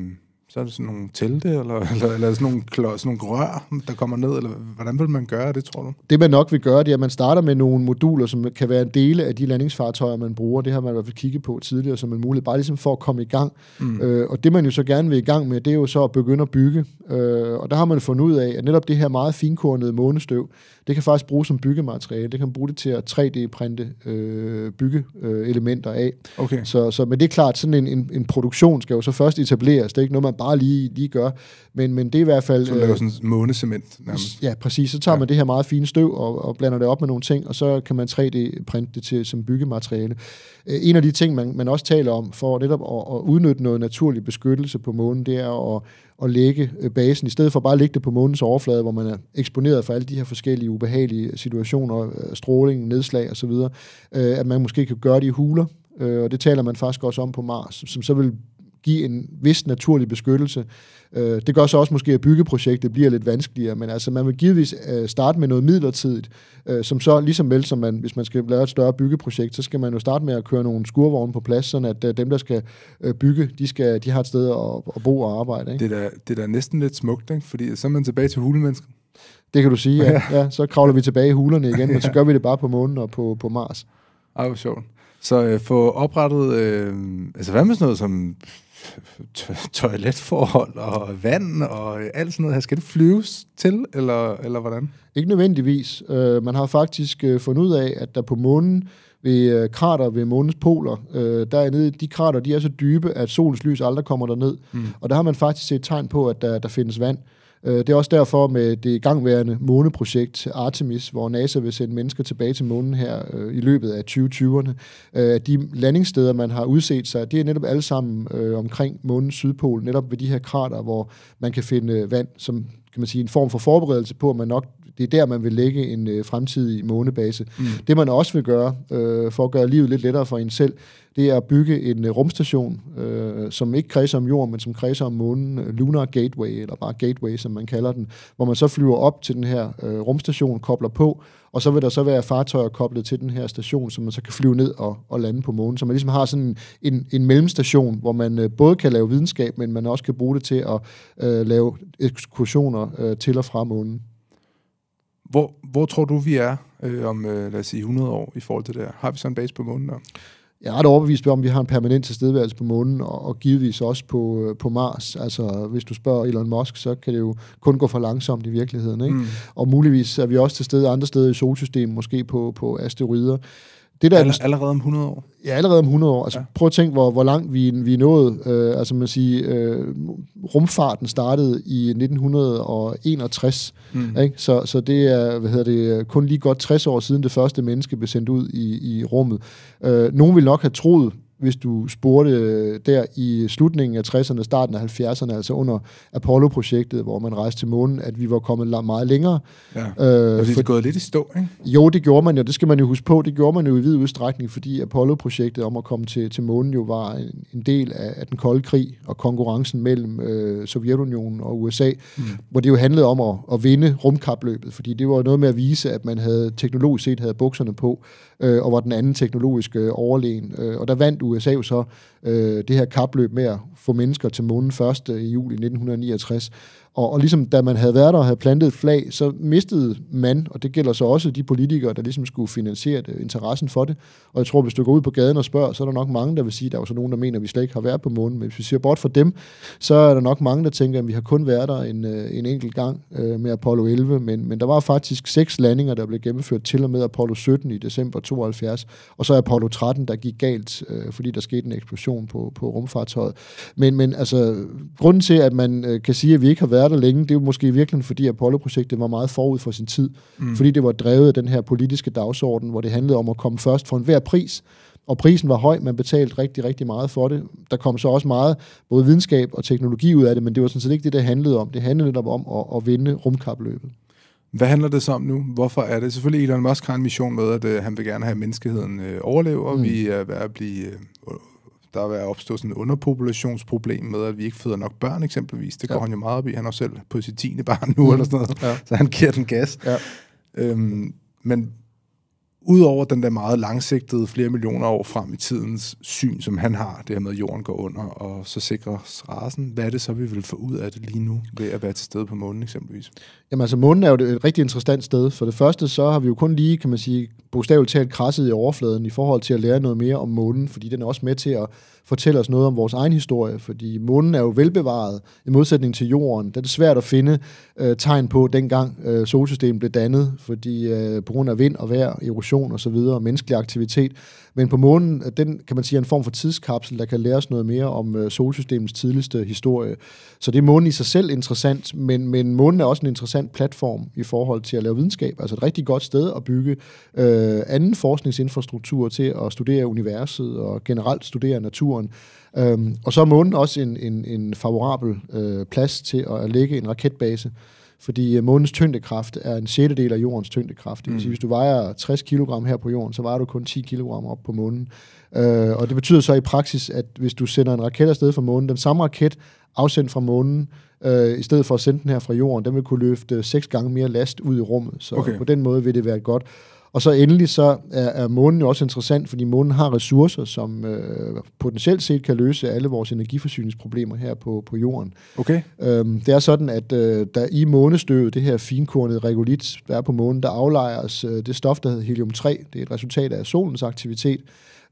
så er det sådan nogle telte, eller, [laughs] eller, eller sådan, nogle klo, sådan nogle rør, der kommer ned, eller hvordan vil man gøre det, tror du? Det man nok vil gøre, det er, at man starter med nogle moduler, som kan være en del af de landingsfartøjer, man bruger. Det har man i hvert fald kigget på tidligere, som en mulighed, bare ligesom for at komme i gang. Mm. Øh, og det man jo så gerne vil i gang med, det er jo så at begynde at bygge. Øh, og der har man fundet ud af, at netop det her meget finkornede månestøv, det kan faktisk bruges som byggemateriale. Det kan man bruge det til at 3D-printe øh, byggeelementer øh, af. Okay. Så, så, men det er klart, sådan en, en, en produktion skal jo så først etableres. Det er ikke noget, man bare lige, lige gør. Men, men det er i hvert fald... Så laver øh, sådan en månecement nærmest. Ja, præcis. Så tager ja. man det her meget fine støv og, og blander det op med nogle ting, og så kan man 3D-printe det til, som byggemateriale. Øh, en af de ting, man, man også taler om for netop at, at udnytte noget naturlig beskyttelse på månen, det er at, at lægge øh, basen, i stedet for bare at lægge det på månens overflade, hvor man er eksponeret for alle de her forskellige ubehagelige situationer, øh, stråling, nedslag osv., at man måske kan gøre det i huler, og det taler man faktisk også om på Mars, som så vil give en vis naturlig beskyttelse. Øh, det gør så også måske, at byggeprojektet bliver lidt vanskeligere, men altså man vil givetvis øh, starte med noget midlertidigt, øh, som så ligesom vel, som man, hvis man skal lave et større byggeprojekt, så skal man jo starte med at køre nogle skurvogne på plads, sådan at dem, der skal bygge, de, skal, de har et sted at, bo og arbejde. Ikke? Det, er da, det er da næsten lidt smukt, ikke? fordi så er man tilbage til hulemennesker. Det kan du sige, ja. ja. [laughs] ja så kravler vi tilbage i hulerne igen, men så gør vi det bare på månen og på, på Mars. Ej, hvor sjovt. Så øh, få oprettet, øh, altså hvad med sådan noget som toiletforhold og vand og alt sådan noget her. Skal det flyves til, eller, eller hvordan? Ikke nødvendigvis. Uh, man har faktisk uh, fundet ud af, at der på månen, ved uh, krater ved månens poler, uh, der er nede, de krater de er så dybe, at solens lys aldrig kommer derned. Mm. Og der har man faktisk set tegn på, at der, der findes vand. Uh, Øh, det er også derfor med det gangværende måneprojekt Artemis, hvor NASA vil sende mennesker tilbage til månen her øh, i løbet af 2020'erne. Øh, de landingssteder, man har udset sig, det er netop alle sammen omkring månens sydpol, netop ved de her krater, hvor man kan finde vand, som kan man sige, en form for forberedelse på, at man nok det er der, man vil lægge en øh, fremtidig månebase. Mm. Det, man også vil gøre, øh, for at gøre livet lidt lettere for en selv, det er at bygge en øh, rumstation, øh, som ikke kredser om jorden, men som kredser om månen, øh, Lunar Gateway, eller bare Gateway, som man kalder den, hvor man så flyver op til den her øh, rumstation, kobler på, og så vil der så være fartøjer koblet til den her station, som man så kan flyve ned og, og lande på månen. Så man ligesom har sådan en, en, en mellemstation, hvor man øh, både kan lave videnskab, men man også kan bruge det til at øh, lave ekskursioner øh, til og fra månen. Hvor, hvor tror du, vi er øh, om, øh, lad os sige, 100 år i forhold til det her? Har vi så en base på månen der? Jeg er ret overbevist om, at vi har en permanent tilstedeværelse på månen, og, og givetvis også på, øh, på Mars. Altså, hvis du spørger Elon Musk, så kan det jo kun gå for langsomt i virkeligheden. Ikke? Mm. Og muligvis er vi også til stede andre steder i solsystemet, måske på, på asteroider. Det der, Aller, allerede om 100 år? Ja, allerede om 100 år. Altså, ja. Prøv at tænke, hvor, hvor langt vi, vi er nået. Øh, altså man siger, øh, rumfarten startede i 1961. Mm. Ikke? Så, så det er hvad hedder det, kun lige godt 60 år siden det første menneske blev sendt ud i, i rummet. Øh, nogen vil nok have troet, hvis du spurgte øh, der i slutningen af 60'erne, starten af 70'erne, altså under Apollo-projektet, hvor man rejste til månen, at vi var kommet meget længere. Ja, øh, fordi for, det gået lidt i stå, ikke? Jo, det gjorde man jo, det skal man jo huske på, det gjorde man jo i vid udstrækning, fordi Apollo-projektet om at komme til, til månen jo var en, en del af, af den kolde krig og konkurrencen mellem øh, Sovjetunionen og USA, mm. hvor det jo handlede om at, at vinde rumkapløbet, fordi det var noget med at vise, at man havde teknologisk set havde bukserne på, øh, og var den anden teknologiske øh, overlegen. Øh, og der vandt USA så øh, det her kapløb med at få mennesker til månen første øh, i juli 1969. Og, og ligesom da man havde været der og havde plantet et flag, så mistede man, og det gælder så også de politikere, der ligesom skulle finansiere det, interessen for det. Og jeg tror, hvis du går ud på gaden og spørger, så er der nok mange, der vil sige, der er jo så nogen, der mener, at vi slet ikke har været på månen. Men hvis vi ser bort fra dem, så er der nok mange, der tænker, at vi har kun været der en, øh, en enkelt gang øh, med Apollo 11. Men, men der var faktisk seks landinger, der blev gennemført til og med Apollo 17 i december 72. Og så er Apollo 13, der gik galt, øh, fordi der skete en eksplosion på, på rumfartøjet. Men, men altså, grunden til, at man kan sige, at vi ikke har været været der længe, det er jo måske i virkeligheden, fordi Apollo-projektet var meget forud for sin tid. Mm. Fordi det var drevet af den her politiske dagsorden, hvor det handlede om at komme først for enhver pris. Og prisen var høj, man betalte rigtig, rigtig meget for det. Der kom så også meget, både videnskab og teknologi ud af det, men det var sådan set ikke det, det handlede om. Det handlede netop om at, at vinde rumkapløbet. Hvad handler det så om nu? Hvorfor er det? Selvfølgelig Elon Musk har en mission med, at øh, han vil gerne have menneskeheden øh, og mm. vi er ved at blive øh, der vil opstå sådan et underpopulationsproblem med, at vi ikke føder nok børn eksempelvis. Det går ja. han jo meget op i. Han er selv på sit tiende barn nu, mm. eller sådan noget. Ja. Så han giver den gas. Ja. Øhm, men Udover den der meget langsigtede, flere millioner år frem i tidens syn, som han har, det her med, at jorden går under, og så sikres rasen, hvad er det så, vi vil få ud af det lige nu, ved at være til stede på månen eksempelvis? Jamen altså, månen er jo et rigtig interessant sted. For det første, så har vi jo kun lige, kan man sige, bogstaveligt talt krasset i overfladen i forhold til at lære noget mere om månen, fordi den er også med til at fortælle os noget om vores egen historie, fordi månen er jo velbevaret i modsætning til jorden. Det er svært at finde øh, tegn på, dengang øh, solsystemet blev dannet, fordi øh, på grund af vind og vejr, erosion og så videre, menneskelig aktivitet. Men på månen, øh, den kan man sige er en form for tidskapsel, der kan lære os noget mere om øh, solsystemets tidligste historie. Så det er månen i sig selv interessant, men, men månen er også en interessant platform i forhold til at lave videnskab. Altså et rigtig godt sted at bygge øh, anden forskningsinfrastruktur til at studere universet og generelt studere natur temperaturen. Øhm, og så er månen også en, en, en favorabel øh, plads til at lægge en raketbase, fordi øh, månens tyngdekraft er en sjettedel af jordens tyngdekraft. Det vil sige, mm. hvis du vejer 60 kg her på jorden, så vejer du kun 10 kg op på månen. Øh, og det betyder så i praksis, at hvis du sender en raket afsted fra månen, den samme raket afsendt fra månen, øh, i stedet for at sende den her fra jorden, den vil kunne løfte seks gange mere last ud i rummet. Så okay. på den måde vil det være godt. Og så endelig så er, er månen jo også interessant, fordi månen har ressourcer, som øh, potentielt set kan løse alle vores energiforsyningsproblemer her på, på jorden. Okay. Øhm, det er sådan, at øh, der i månestøvet, det her finkornede regolit, der er på månen, der aflejres øh, det stof, der hedder helium-3. Det er et resultat af solens aktivitet.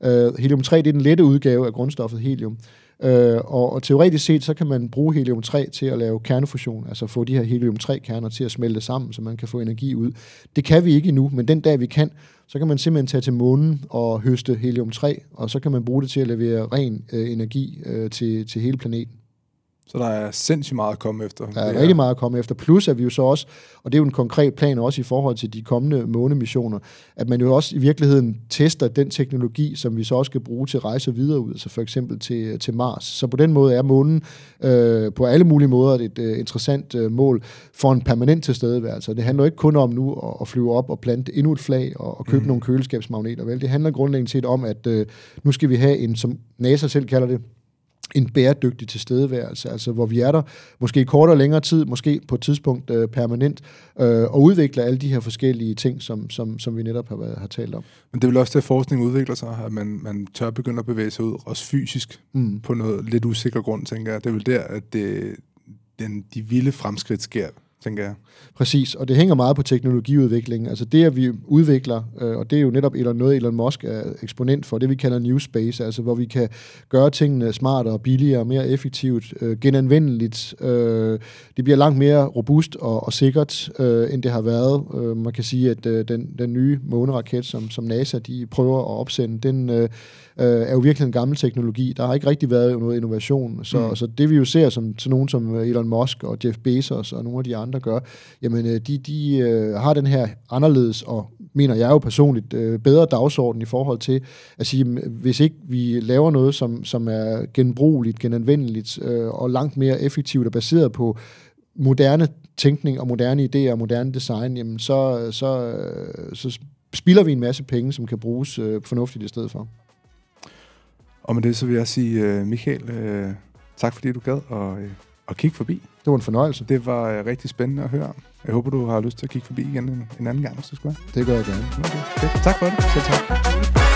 Øh, helium-3 det er den lette udgave af grundstoffet helium. Øh, og, og teoretisk set, så kan man bruge helium-3 til at lave kernefusion, altså få de her helium-3-kerner til at smelte sammen, så man kan få energi ud. Det kan vi ikke endnu, men den dag vi kan, så kan man simpelthen tage til månen og høste helium-3, og så kan man bruge det til at levere ren øh, energi øh, til, til hele planeten. Så der er sindssygt meget at komme efter. Der er rigtig meget at komme efter. Plus er vi jo så også, og det er jo en konkret plan også i forhold til de kommende månemissioner, at man jo også i virkeligheden tester den teknologi, som vi så også skal bruge til at rejse videre ud, så altså for eksempel til, til Mars. Så på den måde er månen øh, på alle mulige måder et øh, interessant øh, mål for en permanent tilstedeværelse. det handler ikke kun om nu at, at flyve op og plante endnu et flag og, og købe mm. nogle køleskabsmagneter. Vel? Det handler grundlæggende set om, at øh, nu skal vi have en, som NASA selv kalder det, en bæredygtig tilstedeværelse, altså hvor vi er der måske i kortere og længere tid, måske på et tidspunkt øh, permanent, øh, og udvikler alle de her forskellige ting, som, som, som vi netop har, har talt om. Men det er vel også det, at forskning udvikler sig, at man, man tør begynde at bevæge sig ud, også fysisk, mm. på noget lidt usikker grund, tænker jeg. Det er vel der, at det, den, de vilde fremskridt sker tænker jeg. Præcis, og det hænger meget på teknologiudviklingen. Altså det, at vi udvikler, øh, og det er jo netop eller noget, Elon Musk er eksponent for, det vi kalder new space, altså hvor vi kan gøre tingene smartere, billigere, mere effektivt, øh, genanvendeligt. Øh, det bliver langt mere robust og, og sikkert, end det har været. man kan sige, at den, den nye måneraket, som, som NASA de prøver at opsende, den øh, er jo virkelig en gammel teknologi. Der har ikke rigtig været noget innovation. Så, mm. så det vi jo ser som til nogen som øh, Elon Musk og Jeff Bezos og nogle af de andre gør, jamen øh, de, de øh, har den her anderledes og mener jeg jo personligt øh, bedre dagsorden i forhold til at sige, hvis ikke vi laver noget, som, som er genbrugeligt, genanvendeligt øh, og langt mere effektivt og baseret på moderne tænkning og moderne idéer og moderne design, jamen så, så, øh, så spilder vi en masse penge, som kan bruges øh, fornuftigt i stedet for. Og med det så vil jeg sige, øh, Michael, øh, tak fordi du gad at, øh, at kigge forbi. Det var en fornøjelse. Det var rigtig spændende at høre Jeg håber, du har lyst til at kigge forbi igen en, en anden gang, hvis du skal. Det gør jeg gerne. Okay. Okay. Tak for det. Selv tak.